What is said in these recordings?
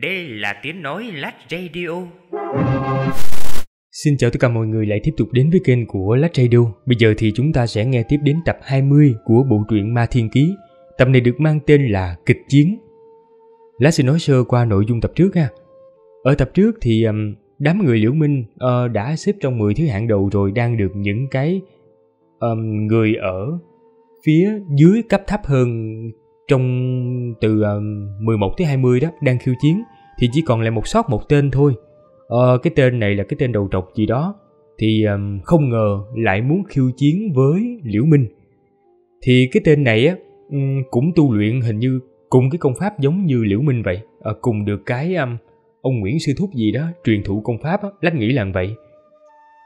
Đây là tiếng nói Lát Radio. Xin chào tất cả mọi người lại tiếp tục đến với kênh của Lát Radio. Bây giờ thì chúng ta sẽ nghe tiếp đến tập 20 của bộ truyện Ma Thiên Ký. Tập này được mang tên là Kịch Chiến. Lát sẽ nói sơ qua nội dung tập trước ha. Ở tập trước thì um, đám người Liễu Minh uh, đã xếp trong 10 thứ hạng đầu rồi đang được những cái um, người ở phía dưới cấp thấp hơn trong từ uh, ờ, 11 tới 20 đó đang khiêu chiến thì chỉ còn lại một sót một tên thôi. Ờ, cái tên này là cái tên đầu trọc gì đó thì um, không ngờ lại muốn khiêu chiến với Liễu Minh. Thì cái tên này á um, cũng tu luyện hình như cùng cái công pháp giống như Liễu Minh vậy, à, cùng được cái um, ông Nguyễn Sư Thúc gì đó truyền thụ công pháp á, lách nghĩ là vậy.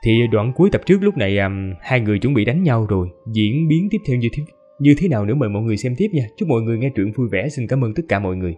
Thì đoạn cuối tập trước lúc này um, hai người chuẩn bị đánh nhau rồi, diễn biến tiếp theo như thế, như thế nào nữa mời mọi người xem tiếp nha. Chúc mọi người nghe truyện vui vẻ. Xin cảm ơn tất cả mọi người.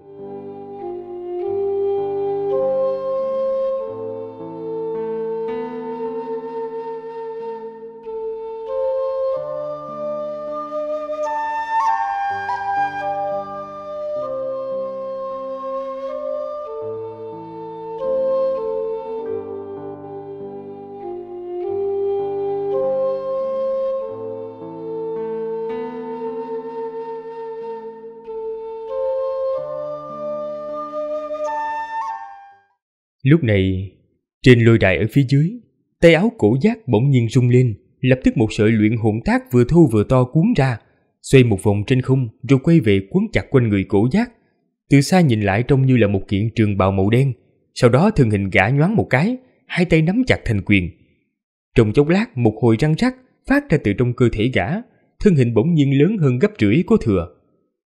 Lúc này, trên lôi đài ở phía dưới, tay áo cổ giác bỗng nhiên rung lên, lập tức một sợi luyện hỗn tác vừa thô vừa to cuốn ra, xoay một vòng trên không rồi quay về cuốn chặt quanh người cổ giác. Từ xa nhìn lại trông như là một kiện trường bào màu đen, sau đó thân hình gã nhoáng một cái, hai tay nắm chặt thành quyền. Trong chốc lát một hồi răng rắc phát ra từ trong cơ thể gã, thân hình bỗng nhiên lớn hơn gấp rưỡi của thừa.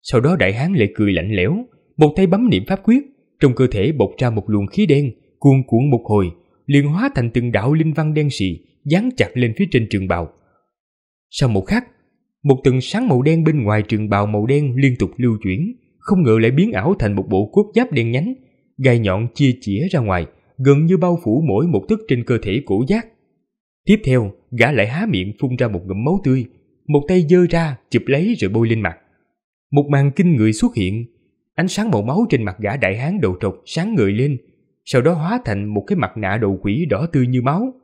Sau đó đại hán lại cười lạnh lẽo, một tay bấm niệm pháp quyết, trong cơ thể bộc ra một luồng khí đen, cuồn cuộn một hồi, liền hóa thành từng đạo linh văn đen sì dán chặt lên phía trên trường bào. Sau một khắc, một tầng sáng màu đen bên ngoài trường bào màu đen liên tục lưu chuyển, không ngờ lại biến ảo thành một bộ cốt giáp đen nhánh, gai nhọn chia chĩa ra ngoài, gần như bao phủ mỗi một tấc trên cơ thể cổ giác. Tiếp theo, gã lại há miệng phun ra một ngụm máu tươi, một tay giơ ra chụp lấy rồi bôi lên mặt. Một màn kinh người xuất hiện, Ánh sáng màu máu trên mặt gã đại hán đầu trọc sáng ngời lên, sau đó hóa thành một cái mặt nạ đồ quỷ đỏ tươi như máu.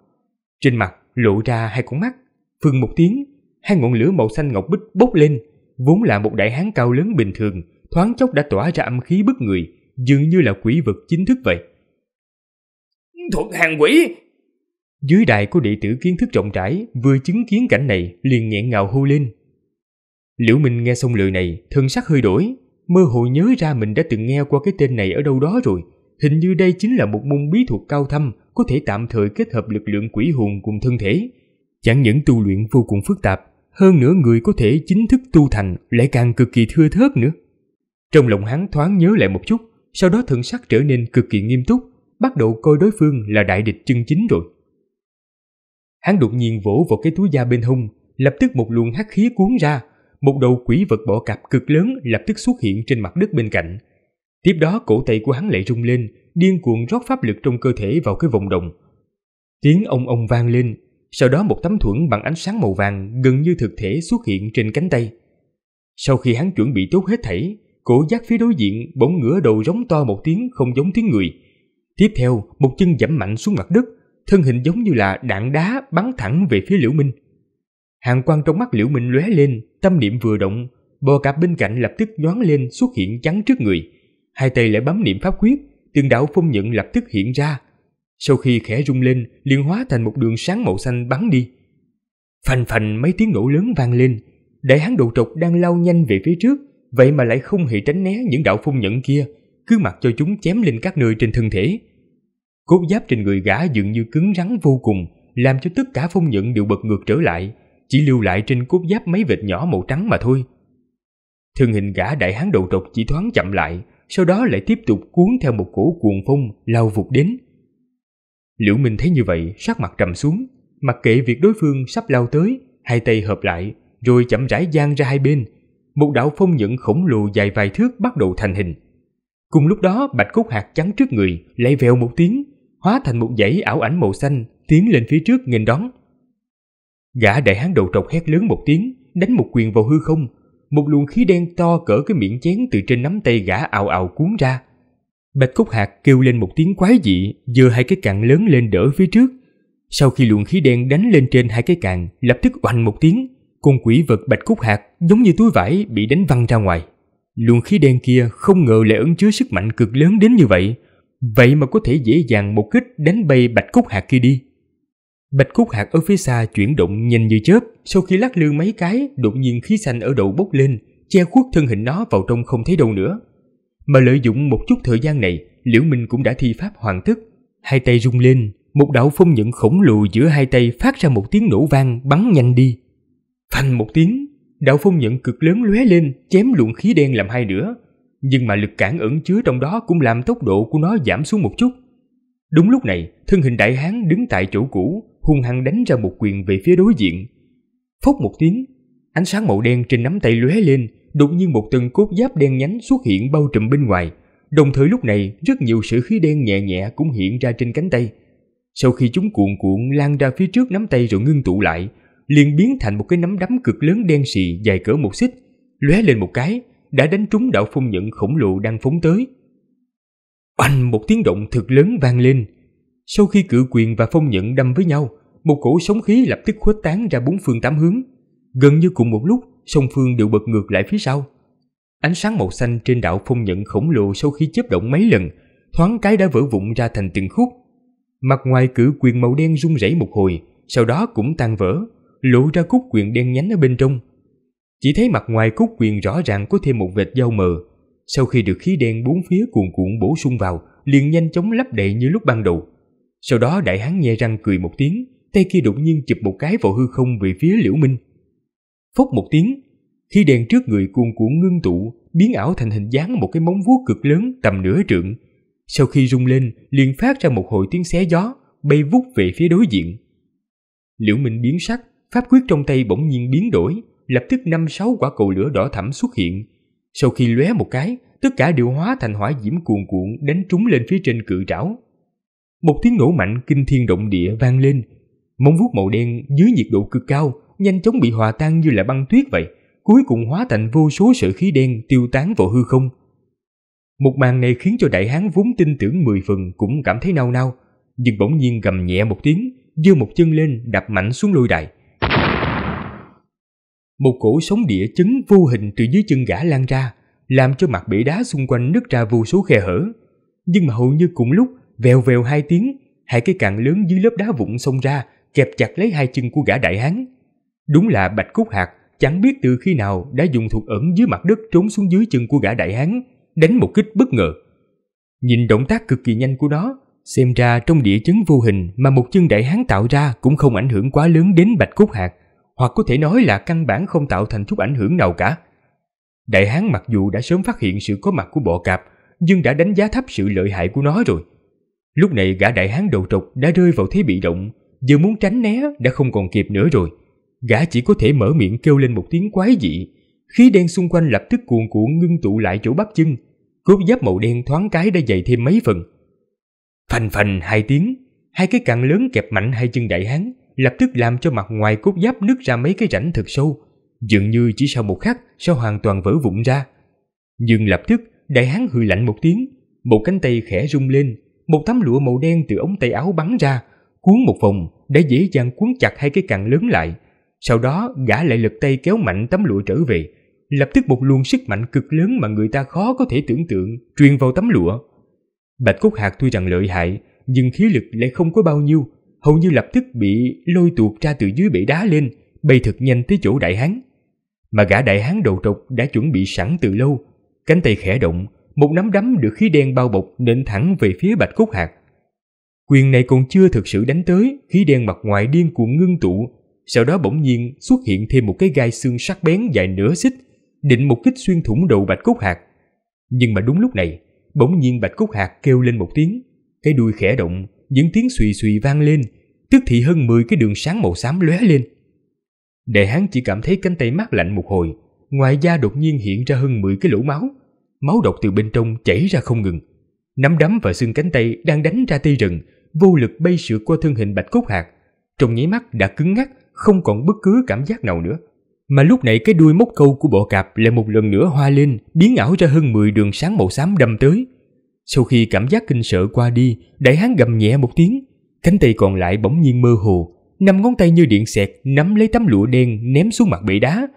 Trên mặt lộ ra hai con mắt, phừng một tiếng, hai ngọn lửa màu xanh ngọc bích bốc lên, vốn là một đại hán cao lớn bình thường, thoáng chốc đã tỏa ra âm khí bức người, dường như là quỷ vật chính thức vậy. Thuật hàng quỷ! Dưới đài của đệ tử kiến thức rộng rãi, vừa chứng kiến cảnh này liền nghẹn ngào hô lên. Liễu Minh nghe xong lời này, thân sắc hơi đổi, mơ hồ nhớ ra mình đã từng nghe qua cái tên này ở đâu đó rồi. Hình như đây chính là một môn bí thuật cao thâm có thể tạm thời kết hợp lực lượng quỷ hồn cùng thân thể. Chẳng những tu luyện vô cùng phức tạp, hơn nữa người có thể chính thức tu thành lại càng cực kỳ thưa thớt nữa. Trong lòng hắn thoáng nhớ lại một chút, sau đó thần sắc trở nên cực kỳ nghiêm túc, bắt đầu coi đối phương là đại địch chân chính rồi. Hắn đột nhiên vỗ vào cái túi da bên hông, lập tức một luồng hắc khí cuốn ra, một đầu quỷ vật bỏ cạp cực lớn lập tức xuất hiện trên mặt đất bên cạnh. Tiếp đó cổ tay của hắn lại rung lên, điên cuồng rót pháp lực trong cơ thể vào cái vòng đồng. Tiếng ông ông vang lên, sau đó một tấm thuẫn bằng ánh sáng màu vàng gần như thực thể xuất hiện trên cánh tay. Sau khi hắn chuẩn bị tốt hết thảy, cổ giác phía đối diện bỗng ngửa đầu giống to một tiếng không giống tiếng người. Tiếp theo, một chân dẫm mạnh xuống mặt đất, thân hình giống như là đạn đá bắn thẳng về phía Liễu Minh. Hàng quang trong mắt Liễu Minh lóe lên, tâm niệm vừa động, bò cạp bên cạnh lập tức nhoáng lên xuất hiện chắn trước người. Hai tay lại bấm niệm pháp quyết, từng đạo phong nhận lập tức hiện ra. Sau khi khẽ rung lên, liền hóa thành một đường sáng màu xanh bắn đi. Phành phành mấy tiếng nổ lớn vang lên, đại hán đầu trục đang lao nhanh về phía trước, vậy mà lại không hề tránh né những đạo phong nhận kia, cứ mặc cho chúng chém lên các nơi trên thân thể. Cốt giáp trên người gã dường như cứng rắn vô cùng, làm cho tất cả phong nhận đều bật ngược trở lại, chỉ lưu lại trên cúp giáp mấy vệt nhỏ màu trắng mà thôi. Thân hình gã đại hán đầu trọc chỉ thoáng chậm lại, sau đó lại tiếp tục cuốn theo một cổ cuồng phong lao vụt đến. Liễu Minh thấy như vậy, sắc mặt trầm xuống, mặc kệ việc đối phương sắp lao tới, hai tay hợp lại, rồi chậm rãi giang ra hai bên. Một đạo phong nhận khổng lồ dài vài thước bắt đầu thành hình. Cùng lúc đó, bạch cốt hạt trắng trước người, lại vèo một tiếng, hóa thành một dãy ảo ảnh màu xanh, tiến lên phía trước nghênh đón. Gã đại hán đầu trọc hét lớn một tiếng, đánh một quyền vào hư không. Một luồng khí đen to cỡ cái miệng chén từ trên nắm tay gã ào ào cuốn ra. Bạch Cúc Hạc kêu lên một tiếng quái dị, giơ hai cái càng lớn lên đỡ phía trước. Sau khi luồng khí đen đánh lên trên hai cái càng, lập tức oanh một tiếng, con quỷ vật Bạch Cúc Hạc giống như túi vải bị đánh văng ra ngoài. Luồng khí đen kia không ngờ lại ẩn chứa sức mạnh cực lớn đến như vậy, vậy mà có thể dễ dàng một kích đánh bay Bạch Cúc Hạc kia đi. Bạch Khúc Hạc ở phía xa chuyển động nhanh như chớp, sau khi lắc lư mấy cái, đột nhiên khí xanh ở đầu bốc lên, che khuất thân hình nó vào trong không thấy đâu nữa. Mà lợi dụng một chút thời gian này, Liễu Minh cũng đã thi pháp hoàn tất. Hai tay rung lên, một đạo phong nhận khổng lồ giữa hai tay phát ra một tiếng nổ vang bắn nhanh đi. thành một tiếng, đạo phong nhận cực lớn lóe lên, chém luồng khí đen làm hai nửa. Nhưng mà lực cản ẩn chứa trong đó cũng làm tốc độ của nó giảm xuống một chút. Đúng lúc này, thân hình đại hán đứng tại chỗ cũ, hung hăng đánh ra một quyền về phía đối diện. Phốc một tiếng, ánh sáng màu đen trên nắm tay lóe lên, đột nhiên một tầng cốt giáp đen nhánh xuất hiện bao trùm bên ngoài. Đồng thời lúc này, rất nhiều sự khí đen nhẹ nhẹ cũng hiện ra trên cánh tay. Sau khi chúng cuộn cuộn lan ra phía trước nắm tay rồi ngưng tụ lại, liền biến thành một cái nắm đấm cực lớn đen xì dài cỡ một xích, lóe lên một cái, đã đánh trúng đạo phong nhận khổng lồ đang phóng tới. Oanh một tiếng động thật lớn vang lên, sau khi cự quyền và phong nhận đâm với nhau, một cổ sóng khí lập tức khuếch tán ra bốn phương tám hướng. Gần như cùng một lúc, song phương đều bật ngược lại phía sau. Ánh sáng màu xanh trên đạo phong nhận khổng lồ sau khi chớp động mấy lần, thoáng cái đã vỡ vụn ra thành từng khúc. Mặt ngoài cử quyền màu đen rung rẩy một hồi, sau đó cũng tan vỡ, lộ ra cúc quyền đen nhánh ở bên trong. Chỉ thấy mặt ngoài cúc quyền rõ ràng có thêm một vệt dao mờ. Sau khi được khí đen bốn phía cuồn cuộn bổ sung vào, liền nhanh chóng lấp đầy như lúc ban đầu. Sau đó đại hán nghe răng cười một tiếng, tay kia đột nhiên chụp một cái vào hư không về phía Liễu Minh. Phốc một tiếng, khi đèn trước người cuồn cuộn ngưng tụ, biến ảo thành hình dáng một cái móng vuốt cực lớn tầm nửa trượng. Sau khi rung lên, liền phát ra một hồi tiếng xé gió, bay vút về phía đối diện. Liễu Minh biến sắc, pháp quyết trong tay bỗng nhiên biến đổi, lập tức năm sáu quả cầu lửa đỏ thẫm xuất hiện. Sau khi lóe một cái, tất cả đều hóa thành hỏa diễm cuồn cuộn đánh trúng lên phía trên cự trảo. Một tiếng nổ mạnh kinh thiên động địa vang lên. Móng vuốt màu đen dưới nhiệt độ cực cao nhanh chóng bị hòa tan như là băng tuyết vậy, cuối cùng hóa thành vô số sợi khí đen tiêu tán vào hư không. Một màn này khiến cho đại hán vốn tin tưởng mười phần cũng cảm thấy nao nao, nhưng bỗng nhiên gầm nhẹ một tiếng, giơ một chân lên đập mạnh xuống lôi đài. Một cổ sóng địa chấn vô hình từ dưới chân gã lan ra, làm cho mặt bể đá xung quanh nứt ra vô số khe hở. Nhưng mà hầu như cùng lúc, vèo vèo hai tiếng, hai cái cạn lớn dưới lớp đá vụn xông ra, kẹp chặt lấy hai chân của gã đại hán. Đúng là Bạch Cúc Hạc chẳng biết từ khi nào đã dùng thuật ẩn dưới mặt đất trốn xuống dưới chân của gã đại hán, đánh một kích bất ngờ. Nhìn động tác cực kỳ nhanh của nó, xem ra trong địa chấn vô hình mà một chân đại hán tạo ra cũng không ảnh hưởng quá lớn đến Bạch Cúc Hạc, hoặc có thể nói là căn bản không tạo thành chút ảnh hưởng nào cả. Đại hán mặc dù đã sớm phát hiện sự có mặt của bộ cạp, nhưng đã đánh giá thấp sự lợi hại của nó rồi – Lúc này gã đại hán đầu trục đã rơi vào thế bị động, vừa muốn tránh né đã không còn kịp nữa rồi. Gã chỉ có thể mở miệng kêu lên một tiếng quái dị. Khí đen xung quanh lập tức cuồn cuộn ngưng tụ lại chỗ bắp chân. Cốt giáp màu đen thoáng cái đã dày thêm mấy phần. Phành phành hai tiếng, hai cái cạn lớn kẹp mạnh hai chân đại hán, lập tức làm cho mặt ngoài cốt giáp nứt ra mấy cái rãnh thật sâu, dường như chỉ sau một khắc sẽ hoàn toàn vỡ vụn ra. Nhưng lập tức, đại hán hừ lạnh một tiếng, một cánh tay khẽ rung lên, một thám lụa màu đen từ ống tay áo bắn ra, cuốn một vòng để dễ dàng cuốn chặt hai cái càng lớn lại. Sau đó gã lại lực tay kéo mạnh tấm lụa trở về. Lập tức một luồng sức mạnh cực lớn mà người ta khó có thể tưởng tượng truyền vào tấm lụa. Bạch Cốt Hạc tuy rằng lợi hại, nhưng khí lực lại không có bao nhiêu, hầu như lập tức bị lôi tuột ra từ dưới bể đá lên, bay thật nhanh tới chỗ đại hán. Mà gã đại hán đầu trục đã chuẩn bị sẵn từ lâu, cánh tay khẽ động, một nắm đấm được khí đen bao bọc nện thẳng về phía Bạch Cốt hạt Quyền này còn chưa thực sự đánh tới, khí đen mặt ngoài điên cuồng ngưng tụ, sau đó bỗng nhiên xuất hiện thêm một cái gai xương sắc bén dài nửa xích, định một kích xuyên thủng đầu Bạch Cốt hạt Nhưng mà đúng lúc này, bỗng nhiên Bạch Cốt hạt kêu lên một tiếng, cái đuôi khẽ động, những tiếng xùy xùy vang lên, tức thì hơn 10 cái đường sáng màu xám lóe lên. Đại hán chỉ cảm thấy cánh tay mát lạnh một hồi, ngoài da đột nhiên hiện ra hơn 10 cái lỗ máu, máu độc từ bên trong chảy ra không ngừng. Nắm đấm và xương cánh tay đang đánh ra tây rừng, vô lực bay sượt qua thân hình bạch cốt hạt. Trong nháy mắt đã cứng ngắc, không còn bất cứ cảm giác nào nữa. Mà lúc này cái đuôi móc câu của bộ cạp lại một lần nữa hoa lên, biến ảo ra hơn 10 đường sáng màu xám đâm tới. Sau khi cảm giác kinh sợ qua đi, đại hán gầm nhẹ một tiếng, cánh tay còn lại bỗng nhiên mơ hồ, năm ngón tay như điện xẹt nắm lấy tấm lụa đen ném xuống mặt bể đá,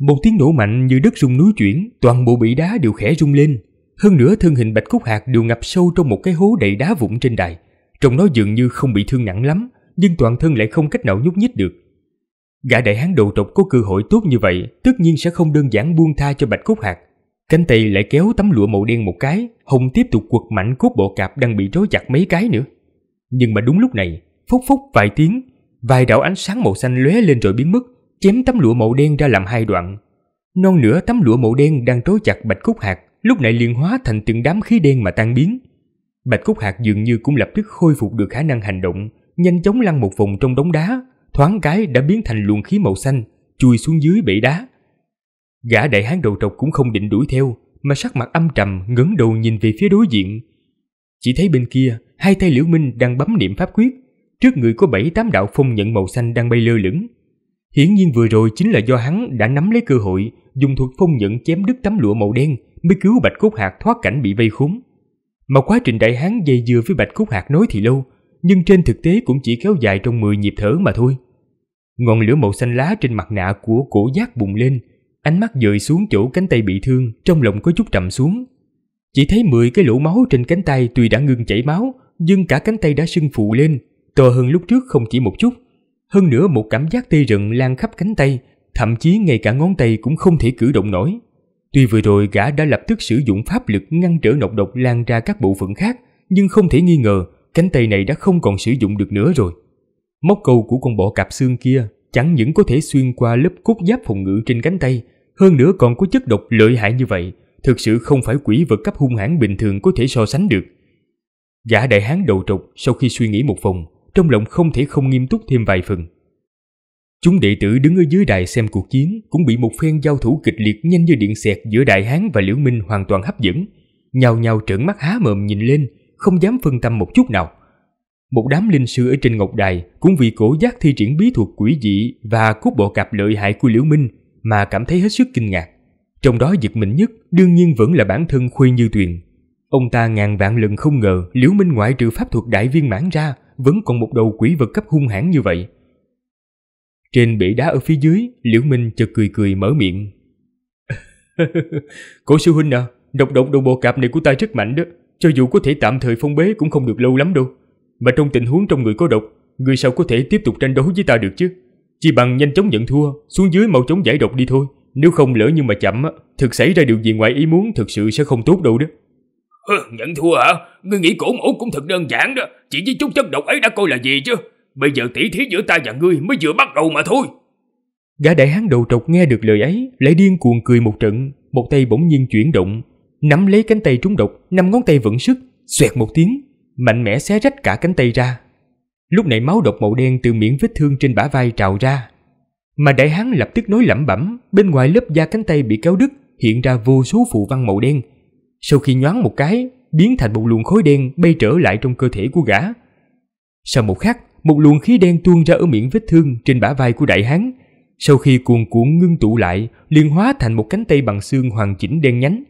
một tiếng nổ mạnh như đất rung núi chuyển, toàn bộ bỉ đá đều khẽ rung lên. Hơn nữa thân hình Bạch Cúc Hạc đều ngập sâu trong một cái hố đầy đá vụn trên đài. Trông nó dường như không bị thương nặng lắm, nhưng toàn thân lại không cách nào nhúc nhích được. Gã đại hán đầu trọc có cơ hội tốt như vậy, tất nhiên sẽ không đơn giản buông tha cho Bạch Cúc Hạc. Cánh tay lại kéo tấm lụa màu đen một cái, Hồng tiếp tục quật mạnh cốt bộ cạp đang bị trói chặt mấy cái nữa. Nhưng mà đúng lúc này, phốc phốc vài tiếng, vài đạo ánh sáng màu xanh lóe lên rồi biến mất, chém tấm lụa màu đen ra làm hai đoạn. Non nửa tấm lụa màu đen đang trói chặt Bạch Cúc Hạt, lúc này liền hóa thành từng đám khí đen mà tan biến. Bạch Cúc Hạt dường như cũng lập tức khôi phục được khả năng hành động, nhanh chóng lăn một vòng trong đống đá, thoáng cái đã biến thành luồng khí màu xanh, chui xuống dưới bể đá. Gã đại hán đầu trọc cũng không định đuổi theo, mà sắc mặt âm trầm ngẩng đầu nhìn về phía đối diện. Chỉ thấy bên kia, hai tay Liễu Minh đang bấm niệm pháp quyết, trước người có bảy tám đạo phong nhận màu xanh đang bay lơ lửng, Hiển nhiên vừa rồi chính là do hắn đã nắm lấy cơ hội, dùng thuật phong nhận chém đứt tấm lụa màu đen mới cứu Bạch Cốt hạt thoát cảnh bị vây khốn. Mà quá trình đại hán dây dưa với Bạch Cốt hạt nói thì lâu, nhưng trên thực tế cũng chỉ kéo dài trong 10 nhịp thở mà thôi. Ngọn lửa màu xanh lá trên mặt nạ của cổ giác bùng lên, ánh mắt dời xuống chỗ cánh tay bị thương, trong lòng có chút trầm xuống. Chỉ thấy 10 cái lỗ máu trên cánh tay tuy đã ngưng chảy máu, nhưng cả cánh tay đã sưng phù lên, to hơn lúc trước không chỉ một chút. Hơn nữa một cảm giác tê rừng lan khắp cánh tay, thậm chí ngay cả ngón tay cũng không thể cử động nổi. Tuy vừa rồi gã đã lập tức sử dụng pháp lực ngăn trở nọc độc lan ra các bộ phận khác, nhưng không thể nghi ngờ cánh tay này đã không còn sử dụng được nữa rồi. Móc câu của con bọ cạp xương kia chẳng những có thể xuyên qua lớp cốt giáp phòng ngự trên cánh tay, hơn nữa còn có chất độc lợi hại như vậy, thực sự không phải quỷ vật cấp hung hãn bình thường có thể so sánh được. Gã đại hán đầu trục sau khi suy nghĩ một vòng, trong lòng không thể không nghiêm túc thêm vài phần. Chúng đệ tử đứng ở dưới đài xem cuộc chiến cũng bị một phen giao thủ kịch liệt nhanh như điện xẹt giữa Đại Hán và Liễu Minh hoàn toàn hấp dẫn, nhào nhào trợn mắt há mồm nhìn lên, không dám phân tâm một chút nào. Một đám linh sư ở trên ngọc đài cũng vì cổ giác thi triển bí thuật quỷ dị và cút bộ cạp lợi hại của Liễu Minh mà cảm thấy hết sức kinh ngạc. Trong đó giật mình nhất đương nhiên vẫn là bản thân Khuê Như Tuyền. Ông ta ngàn vạn lần không ngờ Liễu Minh ngoại trừ pháp thuật đại viên mãn ra vẫn còn một đầu quỷ vật cấp hung hãn như vậy. Trên bể đá ở phía dưới, Liễu Minh chợt cười cười mở miệng. Cổ sư huynh à, độc độc đồ bộ cạp này của ta rất mạnh đó, cho dù có thể tạm thời phong bế cũng không được lâu lắm đâu. Mà trong tình huống trong người có độc, người sao có thể tiếp tục tranh đấu với ta được chứ? Chỉ bằng nhanh chóng nhận thua, xuống dưới mau chóng giải độc đi thôi. Nếu không lỡ nhưng mà chậm, thực xảy ra điều gì ngoài ý muốn thực sự sẽ không tốt đâu đó nhận thua hả? Ngươi nghĩ cổn ổ cũng thật đơn giản đó, chỉ với chút chất độc ấy đã coi là gì chứ. Bây giờ tỉ thí giữa ta và ngươi mới vừa bắt đầu mà thôi. Gã đại hán đầu trọc nghe được lời ấy, lại điên cuồng cười một trận, một tay bỗng nhiên chuyển động, nắm lấy cánh tay trúng độc, năm ngón tay vững sức, xoẹt một tiếng, mạnh mẽ xé rách cả cánh tay ra. Lúc này máu độc màu đen từ miệng vết thương trên bả vai trào ra. Mà đại hán lập tức nói lẩm bẩm, bên ngoài lớp da cánh tay bị kéo đứt, hiện ra vô số phù văn màu đen, sau khi nhoáng một cái, biến thành một luồng khối đen bay trở lại trong cơ thể của gã. Sau một khắc, một luồng khí đen tuôn ra ở miệng vết thương trên bả vai của đại hán. Sau khi cuồn cuộn ngưng tụ lại, liền hóa thành một cánh tay bằng xương hoàn chỉnh đen nhánh.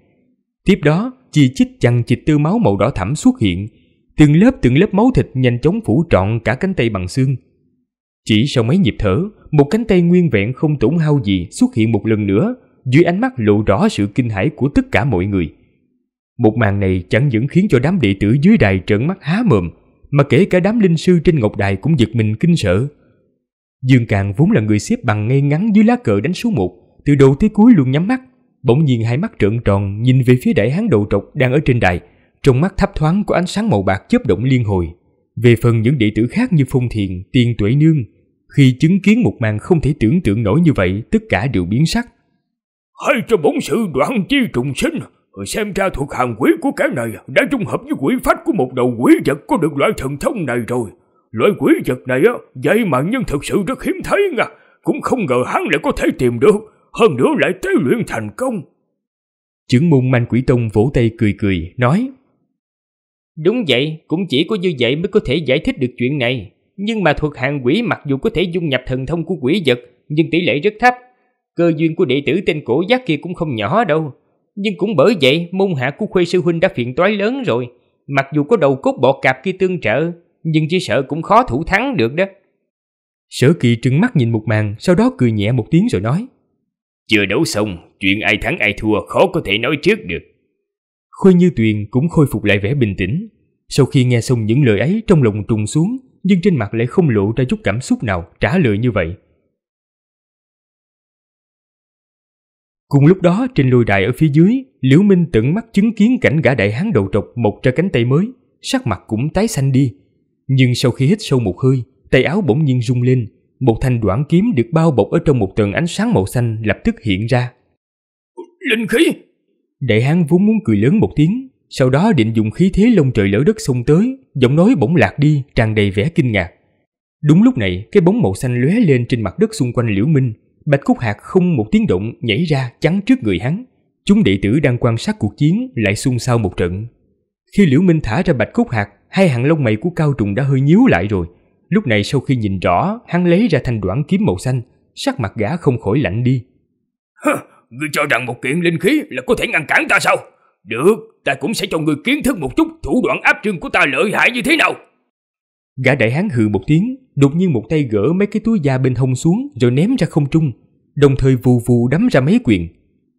Tiếp đó, chi chít chằng chịt tư máu màu đỏ thẫm xuất hiện, từng lớp từng lớp máu thịt nhanh chóng phủ trọn cả cánh tay bằng xương. Chỉ sau mấy nhịp thở, một cánh tay nguyên vẹn không tổn hao gì xuất hiện một lần nữa, dưới ánh mắt lộ rõ sự kinh hãi của tất cả mọi người. Một màn này chẳng những khiến cho đám đệ tử dưới đài trợn mắt há mồm, mà kể cả đám linh sư trên ngọc đài cũng giật mình kinh sợ. Dương Càng vốn là người xếp bằng ngay ngắn dưới lá cờ đánh số 1, từ đầu tới cuối luôn nhắm mắt, bỗng nhiên hai mắt trợn tròn nhìn về phía đại hán đầu trọc đang ở trên đài, trong mắt thấp thoáng có ánh sáng màu bạc chớp động liên hồi. Về phần những đệ tử khác như Phong Thiền, Tiên Tuệ Nương, khi chứng kiến một màn không thể tưởng tượng nổi như vậy, tất cả đều biến sắc. Hai cho bổn sự đoạn chi trùng sinh, Xem ra thuộc hàng quỷ của kẻ này đã dung hợp với quỷ phách của một đầu quỷ vật có được loại thần thông này rồi. Loại quỷ vật này á, vậy mà nhân thật sự rất hiếm thấy nha. Cũng không ngờ hắn lại có thể tìm được, hơn nữa lại tế luyện thành công. Chứng môn manh quỷ tông vỗ tay cười cười, nói Đúng vậy, cũng chỉ có như vậy mới có thể giải thích được chuyện này. Nhưng mà thuộc hàng quỷ mặc dù có thể dung nhập thần thông của quỷ vật, nhưng tỷ lệ rất thấp. Cơ duyên của đệ tử tên cổ giác kia cũng không nhỏ đâu nhưng cũng bởi vậy môn hạ của Khuê Sư Huynh đã phiền toái lớn rồi Mặc dù có đầu cốt bọ cạp kia tương trợ Nhưng chỉ sợ cũng khó thủ thắng được đó Sở kỳ trừng mắt nhìn một màn Sau đó cười nhẹ một tiếng rồi nói Chưa đấu xong Chuyện ai thắng ai thua khó có thể nói trước được Khuê Như Tuyền cũng khôi phục lại vẻ bình tĩnh Sau khi nghe xong những lời ấy Trong lòng trùng xuống Nhưng trên mặt lại không lộ ra chút cảm xúc nào Trả lời như vậy Cùng lúc đó trên lôi đài ở phía dưới, Liễu Minh tận mắt chứng kiến cảnh gã đại hán đầu trọc một ra cánh tay mới, sắc mặt cũng tái xanh đi. Nhưng sau khi hít sâu một hơi, tay áo bỗng nhiên rung lên, một thanh đoạn kiếm được bao bọc ở trong một tầng ánh sáng màu xanh lập tức hiện ra. Linh khí! Đại hán vốn muốn cười lớn một tiếng, sau đó định dùng khí thế lông trời lỡ đất xông tới, giọng nói bỗng lạc đi, tràn đầy vẻ kinh ngạc. Đúng lúc này, cái bóng màu xanh lóe lên trên mặt đất xung quanh Liễu Minh, Bạch Cúc Hạc không một tiếng động nhảy ra chắn trước người hắn. Chúng đệ tử đang quan sát cuộc chiến lại xung sao một trận. Khi Liễu Minh thả ra Bạch Cúc Hạc, hai hàng lông mày của Cao Trùng đã hơi nhíu lại rồi. Lúc này sau khi nhìn rõ, hắn lấy ra thanh đoạn kiếm màu xanh, sắc mặt gã không khỏi lạnh đi. Hơ, ngươi cho rằng một kiện linh khí là có thể ngăn cản ta sao? Được, ta cũng sẽ cho ngươi kiến thức một chút thủ đoạn áp trương của ta lợi hại như thế nào. Gã đại hán hừ một tiếng, đột nhiên một tay gỡ mấy cái túi da bên hông xuống rồi ném ra không trung, đồng thời vù vù đấm ra mấy quyền.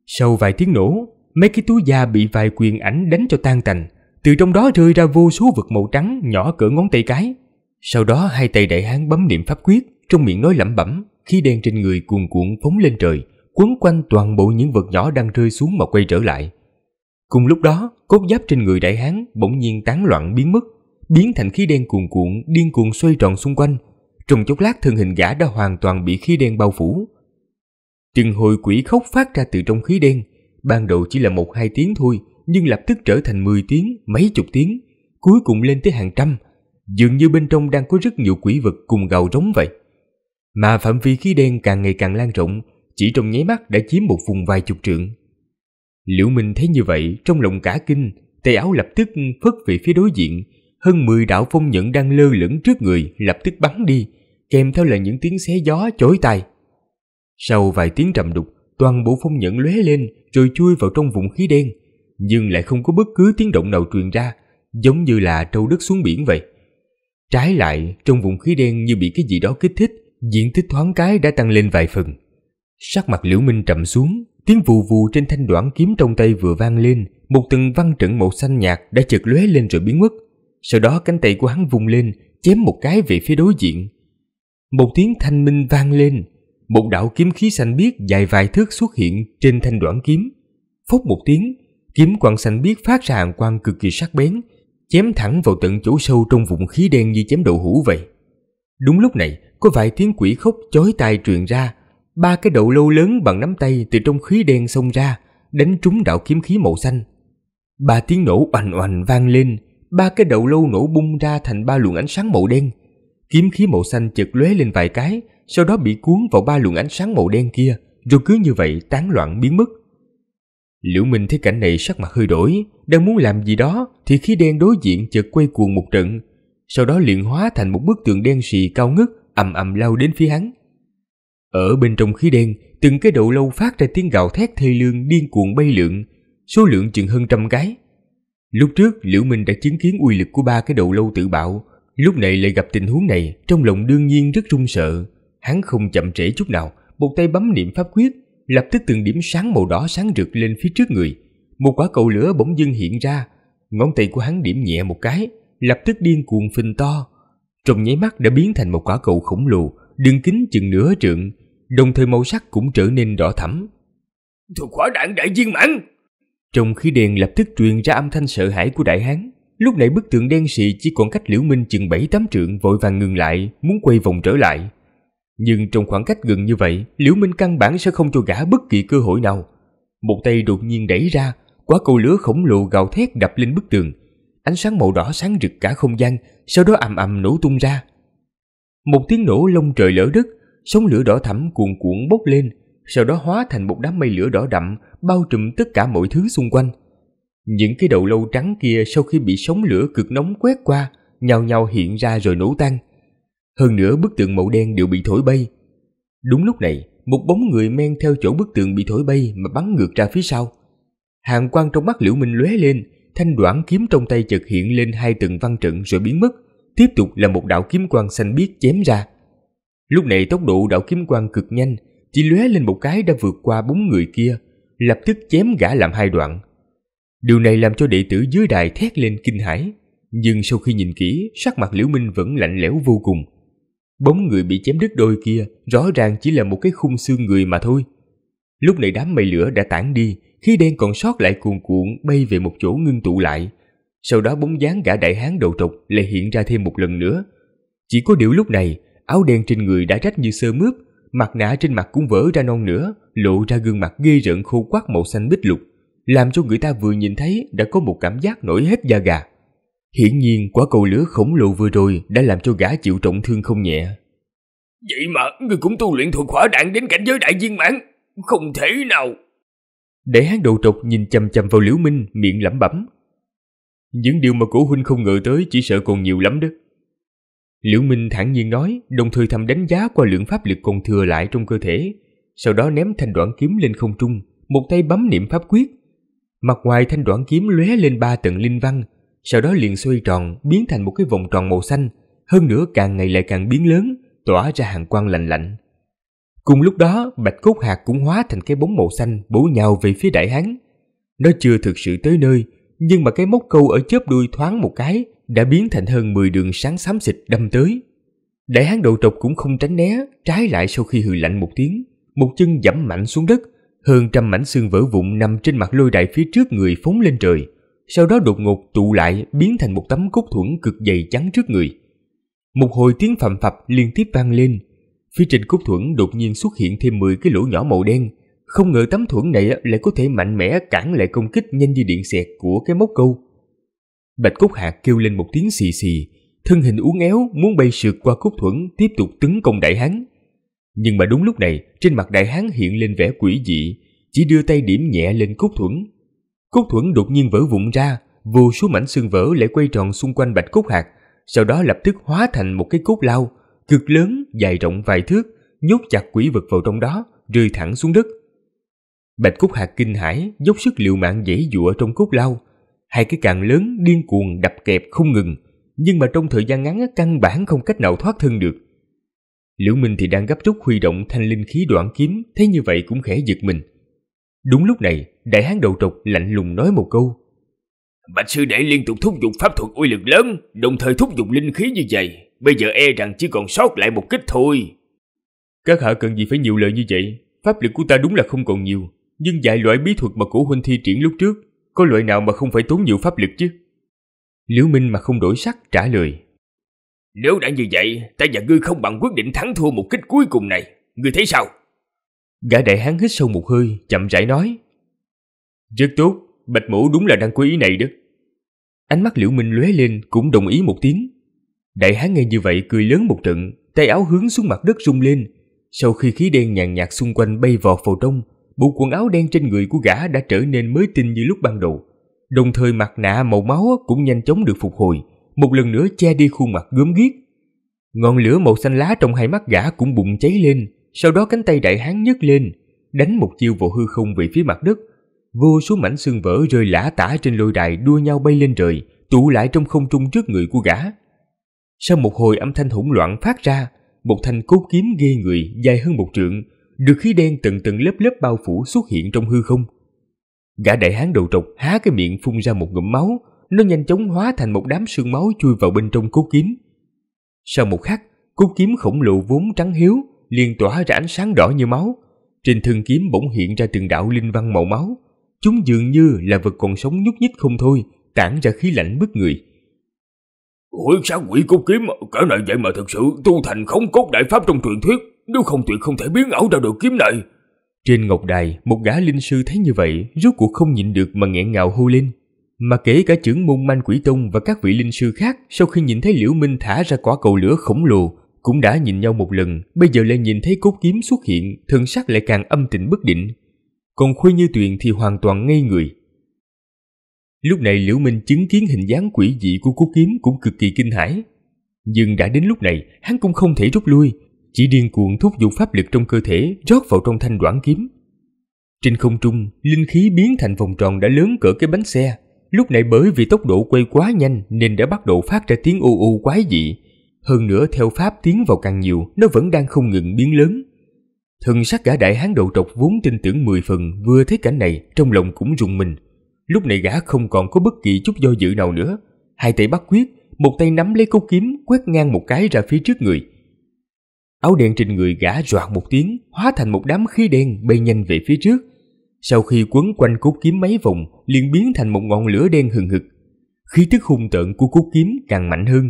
Sau vài tiếng nổ, mấy cái túi da bị vài quyền ảnh đánh cho tan tành, từ trong đó rơi ra vô số vật màu trắng nhỏ cỡ ngón tay cái. Sau đó hai tay đại hán bấm niệm pháp quyết, trong miệng nói lẩm bẩm, khi đen trên người cuồn cuộn phóng lên trời, quấn quanh toàn bộ những vật nhỏ đang rơi xuống mà quay trở lại. Cùng lúc đó, cốt giáp trên người đại hán bỗng nhiên tán loạn biến mất, biến thành khí đen cuồn cuộn điên cuồng xoay tròn xung quanh. Trong chốc lát thân hình gã đã hoàn toàn bị khí đen bao phủ. Trừng hồi quỷ khóc phát ra từ trong khí đen. Ban đầu chỉ là một hai tiếng thôi, nhưng lập tức trở thành mười tiếng, mấy chục tiếng, cuối cùng lên tới hàng trăm. Dường như bên trong đang có rất nhiều quỷ vật cùng gào rống vậy. Mà phạm vi khí đen càng ngày càng lan rộng, chỉ trong nháy mắt đã chiếm một vùng vài chục trượng. Liễu Minh thấy như vậy, trong lòng cả kinh, tay áo lập tức phất về phía đối diện, hơn 10 đạo phong nhận đang lơ lửng trước người lập tức bắn đi, kèm theo là những tiếng xé gió chối tai. Sau vài tiếng trầm đục, toàn bộ phong nhận lóe lên rồi chui vào trong vùng khí đen, nhưng lại không có bất cứ tiếng động nào truyền ra, giống như là trâu đất xuống biển vậy. Trái lại, trong vùng khí đen như bị cái gì đó kích thích, diện tích thoáng cái đã tăng lên vài phần. Sắc mặt Liễu Minh trầm xuống, tiếng vù vù trên thanh đoạn kiếm trong tay vừa vang lên, một từng văn trận màu xanh nhạt đã chợt lóe lên rồi biến mất, sau đó cánh tay của hắn vùng lên, chém một cái về phía đối diện. Một tiếng thanh minh vang lên, một đạo kiếm khí xanh biếc dài vài thước xuất hiện trên thanh đoạn kiếm. Phốc một tiếng, kiếm quang xanh biếc phát ra hàng quang cực kỳ sắc bén, chém thẳng vào tận chỗ sâu trong vùng khí đen như chém đậu hũ vậy. Đúng lúc này, có vài tiếng quỷ khóc chói tai truyền ra, ba cái đầu lâu lớn bằng nắm tay từ trong khí đen xông ra, đánh trúng đạo kiếm khí màu xanh. Ba tiếng nổ oành oành vang lên, ba cái đầu lâu nổ bung ra thành ba luồng ánh sáng màu đen. Kiếm khí màu xanh chợt lóe lên vài cái, sau đó bị cuốn vào ba luồng ánh sáng màu đen kia, rồi cứ như vậy tán loạn biến mất. Liễu Minh thấy cảnh này sắc mặt hơi đổi, đang muốn làm gì đó thì khí đen đối diện chợt quay cuồng một trận, sau đó liền hóa thành một bức tường đen sì cao ngất ầm ầm lao đến phía hắn. Ở bên trong khí đen, từng cái đầu lâu phát ra tiếng gào thét thê lương điên cuồng bay lượn, số lượng chừng hơn trăm cái. Lúc trước Liễu Minh đã chứng kiến uy lực của ba cái đầu lâu tự bạo, lúc này lại gặp tình huống này, trong lòng đương nhiên rất run sợ. Hắn không chậm trễ chút nào, một tay bấm niệm pháp quyết, lập tức từng điểm sáng màu đỏ sáng rực lên phía trước người. Một quả cầu lửa bỗng dưng hiện ra, ngón tay của hắn điểm nhẹ một cái, lập tức điên cuồng phình to. Trong nháy mắt đã biến thành một quả cầu khổng lồ, đường kính chừng nửa trượng, đồng thời màu sắc cũng trở nên đỏ thẫm. Thuộc quả đạn đại viên mãn! Trong khi đèn lập tức truyền ra âm thanh sợ hãi của đại hán, lúc nãy bức tượng đen sì chỉ còn cách Liễu Minh chừng 7-8 trượng vội vàng ngừng lại, muốn quay vòng trở lại. Nhưng trong khoảng cách gần như vậy, Liễu Minh căn bản sẽ không cho gã bất kỳ cơ hội nào. Một tay đột nhiên đẩy ra, quả cầu lửa khổng lồ gào thét đập lên bức tường. Ánh sáng màu đỏ sáng rực cả không gian, sau đó ầm ầm nổ tung ra. Một tiếng nổ lông trời lỡ đất, sóng lửa đỏ thẫm cuồn cuộn bốc lên, sau đó hóa thành một đám mây lửa đỏ đậm bao trùm tất cả mọi thứ xung quanh. Những cái đầu lâu trắng kia sau khi bị sóng lửa cực nóng quét qua, nhào nhào hiện ra rồi nổ tan. Hơn nữa bức tượng màu đen đều bị thổi bay. Đúng lúc này, một bóng người men theo chỗ bức tượng bị thổi bay mà bắn ngược ra phía sau. Hàng quang trong mắt Liễu Minh lóe lên, thanh đoạn kiếm trong tay chợt hiện lên hai tầng văn trận rồi biến mất, tiếp tục là một đạo kiếm quang xanh biếc chém ra. Lúc này tốc độ đạo kiếm quang cực nhanh, chỉ lóe lên một cái đã vượt qua bốn người kia, lập tức chém gã làm hai đoạn. Điều này làm cho đệ tử dưới đài thét lên kinh hãi, nhưng sau khi nhìn kỹ, sắc mặt Liễu Minh vẫn lạnh lẽo vô cùng. Bóng người bị chém đứt đôi kia rõ ràng chỉ là một cái khung xương người mà thôi. Lúc này đám mây lửa đã tản đi, khí đen còn sót lại cuồn cuộn bay về một chỗ ngưng tụ lại. Sau đó bóng dáng gã đại hán đầu trọc lại hiện ra thêm một lần nữa. Chỉ có điều lúc này, áo đen trên người đã rách như sơ mướp, mặt nạ trên mặt cũng vỡ ra non nữa, lộ ra gương mặt ghê rợn khô quắc màu xanh bích lục, làm cho người ta vừa nhìn thấy đã có một cảm giác nổi hết da gà. Hiển nhiên quả cầu lửa khổng lồ vừa rồi đã làm cho gã chịu trọng thương không nhẹ. Vậy mà người cũng tu luyện thuật hỏa đạn đến cảnh giới đại viên mãn, không thể nào. Đại hán đầu trọc nhìn chằm chằm vào Liễu Minh, miệng lẩm bẩm. Những điều mà cổ huynh không ngờ tới chỉ sợ còn nhiều lắm đó. Liễu Minh thản nhiên nói, đồng thời thầm đánh giá qua lượng pháp lực còn thừa lại trong cơ thể, sau đó ném thanh đoạn kiếm lên không trung, một tay bấm niệm pháp quyết. Mặt ngoài thanh đoạn kiếm lóe lên ba tầng linh văn, sau đó liền xoay tròn, biến thành một cái vòng tròn màu xanh, hơn nữa càng ngày lại càng biến lớn, tỏa ra hàng quang lạnh lạnh. Cùng lúc đó, bạch cốt hạt cũng hóa thành cái bóng màu xanh bổ nhào về phía đại hán. Nó chưa thực sự tới nơi, nhưng mà cái móc câu ở chớp đuôi thoáng một cái, đã biến thành hơn 10 đường sáng xám xịt đâm tới. Đại hán đầu trọc cũng không tránh né, trái lại sau khi hừ lạnh một tiếng, một chân dẫm mạnh xuống đất, hơn trăm mảnh xương vỡ vụn nằm trên mặt lôi đại phía trước người phóng lên trời, sau đó đột ngột tụ lại biến thành một tấm cốt thuẫn cực dày trắng trước người. Một hồi tiếng phầm phập liên tiếp vang lên, phía trên cốt thuẫn đột nhiên xuất hiện thêm 10 cái lỗ nhỏ màu đen, không ngờ tấm thuẫn này lại có thể mạnh mẽ cản lại công kích nhanh như điện xẹt của cái móc câu. Bạch Cúc Hạc kêu lên một tiếng xì xì, thân hình uốn éo muốn bay sượt qua cúc thuẫn tiếp tục tấn công đại hán. Nhưng mà đúng lúc này, trên mặt đại hán hiện lên vẻ quỷ dị, chỉ đưa tay điểm nhẹ lên cúc thuẫn. cúc thuẫn đột nhiên vỡ vụn ra, vô số mảnh xương vỡ lại quay tròn xung quanh Bạch Cúc Hạc, sau đó lập tức hóa thành một cái cốt lao, cực lớn, dài rộng vài thước, nhốt chặt quỷ vật vào trong đó, rơi thẳng xuống đất. Bạch Cúc Hạc kinh hãi, dốc sức liều mạng dãy dụa trong cốt lao, hai cái càng lớn điên cuồng đập kẹp không ngừng, nhưng mà trong thời gian ngắn căn bản không cách nào thoát thân được. Liễu Minh thì đang gấp rút huy động thanh linh khí đoạn kiếm, thấy như vậy cũng khẽ giật mình. Đúng lúc này, đại hán đầu trọc lạnh lùng nói một câu. Bạch sư đệ liên tục thúc giục pháp thuật uy lực lớn, đồng thời thúc giục linh khí như vậy, bây giờ e rằng chỉ còn sót lại một kích thôi. Các hạ cần gì phải nhiều lời như vậy, pháp lực của ta đúng là không còn nhiều, nhưng vài loại bí thuật mà cổ huynh thi triển lúc trước có loại nào mà không phải tốn nhiều pháp lực chứ? Liễu Minh mà không đổi sắc trả lời. Nếu đã như vậy, ta và ngươi không bằng quyết định thắng thua một kích cuối cùng này. Ngươi thấy sao? Gã đại hán hít sâu một hơi, chậm rãi nói. Rất tốt, bạch mũ đúng là đang có ý này đó. Ánh mắt liễu minh lóe lên cũng đồng ý một tiếng. Đại hán nghe như vậy cười lớn một trận, tay áo hướng xuống mặt đất rung lên. Sau khi khí đen nhàn nhạt xung quanh bay vọt vào trong, bộ quần áo đen trên người của gã đã trở nên mới tinh như lúc ban đầu. Đồng thời mặt nạ màu máu cũng nhanh chóng được phục hồi, một lần nữa che đi khuôn mặt gớm ghiếc. Ngọn lửa màu xanh lá trong hai mắt gã cũng bùng cháy lên, sau đó cánh tay đại hán nhấc lên, đánh một chiêu vào hư không về phía mặt đất. Vô số mảnh xương vỡ rơi lả tả trên lôi đài đua nhau bay lên trời, tụ lại trong không trung trước người của gã. Sau một hồi âm thanh hỗn loạn phát ra, một thanh cốt kiếm ghê người dài hơn một trượng, được khí đen từng từng lớp lớp bao phủ xuất hiện trong hư không. Gã đại hán đầu trọc há cái miệng phun ra một ngụm máu, nó nhanh chóng hóa thành một đám sương máu chui vào bên trong cốt kiếm. Sau một khắc, cốt kiếm khổng lồ vốn trắng hiếu liền tỏa ra ánh sáng đỏ như máu. Trên thân kiếm bỗng hiện ra từng đạo linh văn màu máu. Chúng dường như là vật còn sống nhúc nhích không thôi, tản ra khí lạnh bức người. Ủa sao quỷ cốt kiếm, cỡ này vậy mà thật sự tu thành khống cốt đại pháp trong truyền thuyết nếu không tuyệt không thể biến ảo ra được kiếm này Trên ngọc đài Một gã linh sư thấy như vậy Rốt cuộc không nhịn được mà nghẹn ngào hô lên Mà kể cả trưởng môn manh quỷ tông Và các vị linh sư khác Sau khi nhìn thấy liễu minh thả ra quả cầu lửa khổng lồ Cũng đã nhìn nhau một lần Bây giờ lại nhìn thấy cốt kiếm xuất hiện Thần sắc lại càng âm tình bất định Còn khuê như tuyền thì hoàn toàn ngây người Lúc này Liễu Minh chứng kiến hình dáng quỷ dị của cốt kiếm cũng cực kỳ kinh hãi. Nhưng đã đến lúc này, hắn cũng không thể rút lui, chỉ điên cuồng thúc giục pháp lực trong cơ thể rót vào trong thanh đoản kiếm. Trên không trung, linh khí biến thành vòng tròn đã lớn cỡ cái bánh xe. Lúc nãy bởi vì tốc độ quay quá nhanh nên đã bắt đầu phát ra tiếng u u quái dị. Hơn nữa theo pháp tiến vào càng nhiều, nó vẫn đang không ngừng biến lớn. Thần sắc gã đại hán đầu trọc vốn tin tưởng 10 phần vừa thấy cảnh này trong lòng cũng rùng mình. Lúc này gã không còn có bất kỳ chút do dự nào nữa. Hai tay bắt quyết, một tay nắm lấy câu kiếm quét ngang một cái ra phía trước người Áo đen trên người gã choạt một tiếng, hóa thành một đám khí đen bay nhanh về phía trước. Sau khi quấn quanh cốt kiếm mấy vòng, liền biến thành một ngọn lửa đen hừng hực. Khí tức hung tợn của cốt kiếm càng mạnh hơn.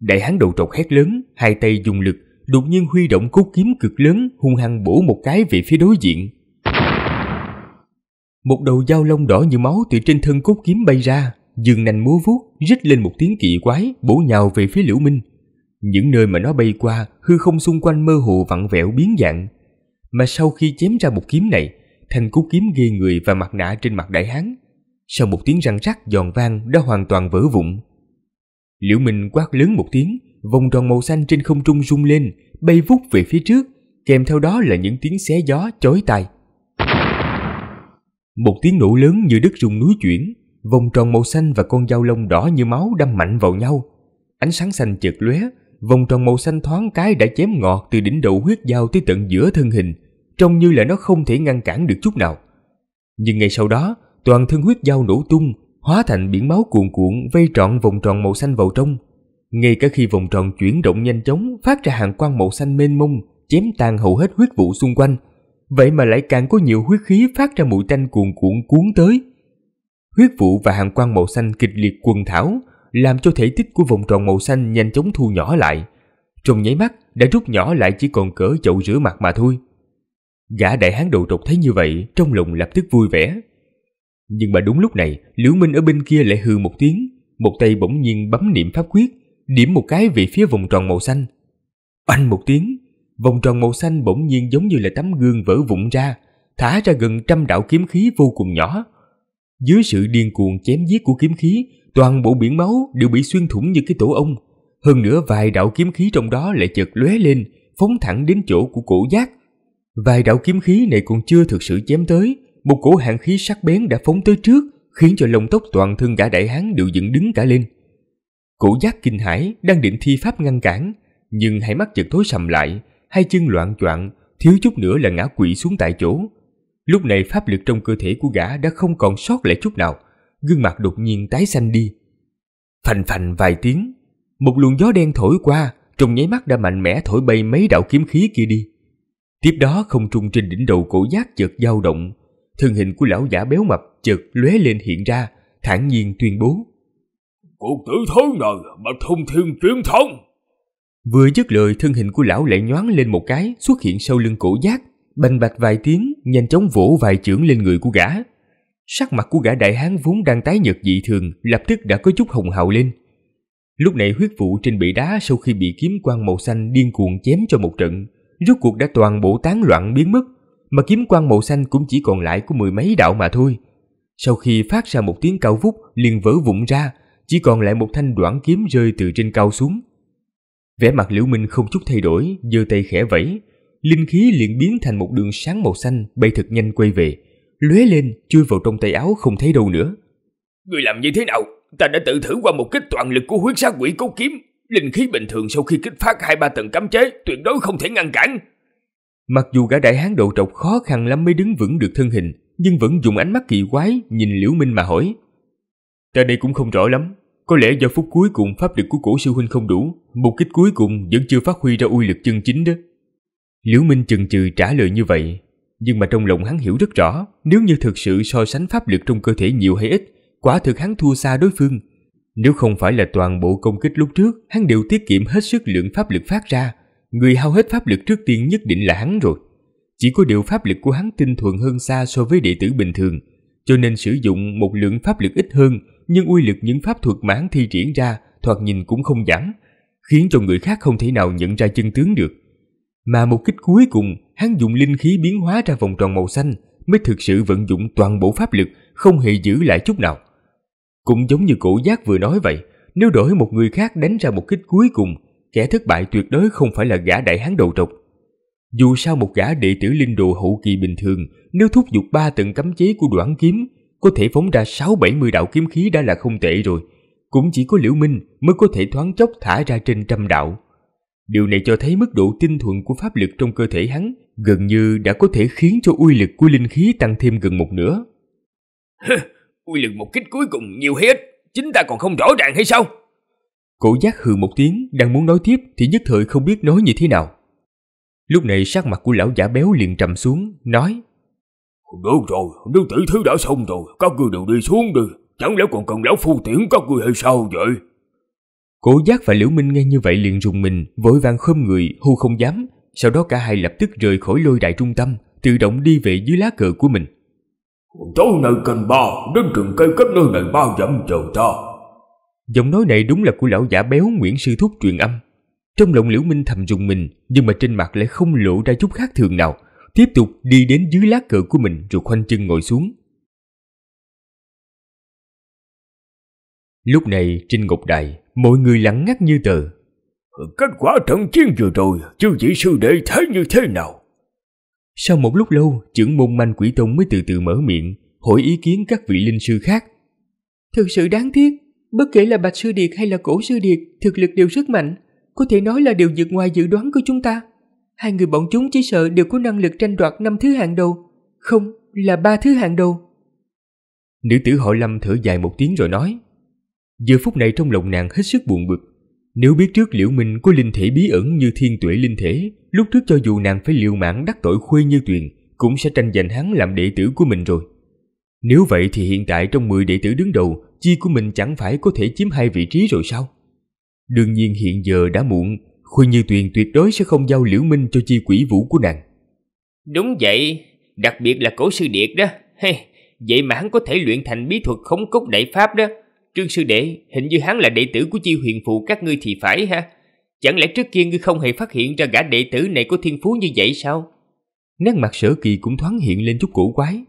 Đại hán đầu trọc hét lớn, hai tay dùng lực, đột nhiên huy động cốt kiếm cực lớn, hung hăng bổ một cái về phía đối diện. Một đầu dao lông đỏ như máu từ trên thân cốt kiếm bay ra, dừng nành múa vuốt, rít lên một tiếng kỳ quái, bổ nhào về phía Liễu Minh. Những nơi mà nó bay qua, hư không xung quanh mơ hồ vặn vẹo biến dạng. Mà sau khi chém ra một kiếm này, thành cú kiếm ghi người và mặt nạ trên mặt đại hán. Sau một tiếng răng rắc giòn vang đã hoàn toàn vỡ vụn. Liễu Minh quát lớn một tiếng, vòng tròn màu xanh trên không trung rung lên, bay vút về phía trước, kèm theo đó là những tiếng xé gió chói tai. Một tiếng nổ lớn như đất rung núi chuyển, vòng tròn màu xanh và con dao lông đỏ như máu đâm mạnh vào nhau. Ánh sáng xanh chợt lóe, vòng tròn màu xanh thoáng cái đã chém ngọt từ đỉnh đầu huyết dao tới tận giữa thân hình, trông như là nó không thể ngăn cản được chút nào. Nhưng ngay sau đó, toàn thân huyết dao nổ tung, hóa thành biển máu cuồn cuộn vây trọn vòng tròn màu xanh vào trong. Ngay cả khi vòng tròn chuyển động nhanh chóng, phát ra hàng quang màu xanh mênh mông, chém tan hầu hết huyết vụ xung quanh, vậy mà lại càng có nhiều huyết khí phát ra mùi tanh cuồn cuộn cuốn tới. Huyết vụ và hàng quang màu xanh kịch liệt quần thảo, làm cho thể tích của vòng tròn màu xanh nhanh chóng thu nhỏ lại. Trong nháy mắt đã rút nhỏ lại chỉ còn cỡ chậu rửa mặt mà thôi. Gã đại hán đầu trọc thấy như vậy, trong lòng lập tức vui vẻ. Nhưng mà đúng lúc này, Liễu Minh ở bên kia lại hừ một tiếng, một tay bỗng nhiên bấm niệm pháp quyết, điểm một cái về phía vòng tròn màu xanh. Oanh một tiếng, vòng tròn màu xanh bỗng nhiên giống như là tấm gương vỡ vụn ra, thả ra gần trăm đạo kiếm khí vô cùng nhỏ, dưới sự điên cuồng chém giết của kiếm khí, toàn bộ biển máu đều bị xuyên thủng như cái tổ ong. Hơn nữa vài đạo kiếm khí trong đó lại chợt lóe lên, phóng thẳng đến chỗ của cổ giác. Vài đạo kiếm khí này còn chưa thực sự chém tới, một cổ hạn khí sắc bén đã phóng tới trước, khiến cho lông tóc toàn thân gã đại hán đều dựng đứng cả lên. Cổ giác kinh hãi đang định thi pháp ngăn cản, nhưng hai mắt chợt tối sầm lại, hai chân loạn choạng, thiếu chút nữa là ngã quỵ xuống tại chỗ. Lúc này pháp lực trong cơ thể của gã đã không còn sót lại chút nào, gương mặt đột nhiên tái xanh đi. Phành phành vài tiếng, một luồng gió đen thổi qua, trong nháy mắt đã mạnh mẽ thổi bay mấy đạo kiếm khí kia đi. Tiếp đó không trung trên đỉnh đầu cổ giác chợt dao động, thân hình của lão giả béo mập chợt lóe lên hiện ra, thản nhiên tuyên bố. Cuộc tử thứ nờ mà thông thiên truyền thông. Vừa dứt lời thân hình của lão lại nhoáng lên một cái xuất hiện sau lưng cổ giác bành bạch vài tiếng, nhanh chóng vỗ vài chưởng lên người của gã. Sắc mặt của gã đại hán vốn đang tái nhợt dị thường, lập tức đã có chút hồng hào lên. Lúc này huyết vụ trên bệ đá sau khi bị kiếm quang màu xanh điên cuồng chém cho một trận, rốt cuộc đã toàn bộ tán loạn biến mất, mà kiếm quang màu xanh cũng chỉ còn lại có mười mấy đạo mà thôi. Sau khi phát ra một tiếng cao vút liền vỡ vụn ra, chỉ còn lại một thanh đoạn kiếm rơi từ trên cao xuống. Vẻ mặt Liễu Minh không chút thay đổi, giơ tay khẽ vẫy, linh khí liền biến thành một đường sáng màu xanh bay thật nhanh quay về, lóe lên chui vào trong tay áo không thấy đâu nữa. Người làm như thế nào? Ta đã tự thử qua một kích toàn lực của huyết sát quỷ cố kiếm, linh khí bình thường sau khi kích phát hai ba tầng cấm chế tuyệt đối không thể ngăn cản. Mặc dù gã đại hán đầu trọc khó khăn lắm mới đứng vững được thân hình, nhưng vẫn dùng ánh mắt kỳ quái nhìn Liễu Minh mà hỏi. Ta đây cũng không rõ lắm, có lẽ do phút cuối cùng pháp lực của cổ sư huynh không đủ, một kích cuối cùng vẫn chưa phát huy ra uy lực chân chính đó. Liễu Minh chừng chừ trả lời như vậy, nhưng mà trong lòng hắn hiểu rất rõ, nếu như thực sự so sánh pháp lực trong cơ thể nhiều hay ít, quả thực hắn thua xa đối phương. Nếu không phải là toàn bộ công kích lúc trước, hắn đều tiết kiệm hết sức lượng pháp lực phát ra, người hao hết pháp lực trước tiên nhất định là hắn rồi. Chỉ có điều pháp lực của hắn tinh thuần hơn xa so với đệ tử bình thường, cho nên sử dụng một lượng pháp lực ít hơn, nhưng uy lực những pháp thuật mà hắn thi triển ra thoạt nhìn cũng không giảm, khiến cho người khác không thể nào nhận ra chân tướng được mà một kích cuối cùng hắn dùng linh khí biến hóa ra vòng tròn màu xanh mới thực sự vận dụng toàn bộ pháp lực, không hề giữ lại chút nào. Cũng giống như cổ giác vừa nói vậy, nếu đổi một người khác đánh ra một kích cuối cùng, kẻ thất bại tuyệt đối không phải là gã đại hán đầu trọc. Dù sao một gã đệ tử linh đồ hậu kỳ bình thường, nếu thúc giục ba tầng cấm chế của đoạn kiếm, có thể phóng ra sáu bảy mươi đạo kiếm khí đã là không tệ rồi. Cũng chỉ có Liễu Minh mới có thể thoáng chốc thả ra trên trăm đạo. Điều này cho thấy mức độ tinh thuận của pháp lực trong cơ thể hắn gần như đã có thể khiến cho uy lực của linh khí tăng thêm gần một nửa. uy lực một kích cuối cùng nhiều hết, chính ta còn không rõ ràng hay sao? Cổ giác hừ một tiếng, đang muốn nói tiếp thì nhất thời không biết nói như thế nào. Lúc này sắc mặt của lão giả béo liền trầm xuống, nói "Đúng rồi, nếu tử thứ đã xong rồi, các ngươi đều đi xuống đi, chẳng lẽ còn cần lão phu tiễn các ngươi hay sao vậy? Cố giác và Liễu Minh nghe như vậy liền rùng mình, vội vàng khom người, hô không dám. Sau đó cả hai lập tức rời khỏi lôi đại trung tâm, tự động đi về dưới lá cờ của mình. Cháu này cần ba, đến trường cây cách nơi này ba dặm chờ ta. Giọng nói này đúng là của lão giả béo Nguyễn Sư Thúc truyền âm. Trong lòng Liễu Minh thầm rùng mình, nhưng mà trên mặt lại không lộ ra chút khác thường nào. Tiếp tục đi đến dưới lá cờ của mình rồi khoanh chân ngồi xuống. Lúc này trên ngục đài, Mọi người lặng ngắt như tờ. Kết quả trận chiến vừa rồi, chư vị sư đệ thấy như thế nào? Sau một lúc lâu, trưởng môn manh quỷ tông mới từ từ mở miệng, hỏi ý kiến các vị linh sư khác. Thực sự đáng tiếc, bất kể là Bạch Sư Điệt hay là Cổ Sư Điệt, thực lực đều rất mạnh, có thể nói là đều vượt ngoài dự đoán của chúng ta. Hai người bọn chúng chỉ sợ đều có năng lực tranh đoạt năm thứ hạng đầu, không là ba thứ hạng đầu. Nữ tử họ Lâm thở dài một tiếng rồi nói. Giờ phút này trong lòng nàng hết sức buồn bực. Nếu biết trước Liễu Minh có linh thể bí ẩn như thiên tuệ linh thể, lúc trước cho dù nàng phải liều mạng đắc tội khuê như tuyền, cũng sẽ tranh giành hắn làm đệ tử của mình rồi. Nếu vậy thì hiện tại trong 10 đệ tử đứng đầu, chi của mình chẳng phải có thể chiếm hai vị trí rồi sao? Đương nhiên hiện giờ đã muộn, Khuê Như Tuyền tuyệt đối sẽ không giao Liễu Minh cho chi quỷ vũ của nàng. Đúng vậy, đặc biệt là cổ sư điệt đó. Hey, vậy mà hắn có thể luyện thành bí thuật khống cốt đại pháp đó. Trương sư đệ, hình như hắn là đệ tử của chi Huyền phụ các ngươi thì phải ha? Chẳng lẽ trước kia ngươi không hề phát hiện ra gã đệ tử này có thiên phú như vậy sao? Nét mặt sở kỳ cũng thoáng hiện lên chút cổ quái.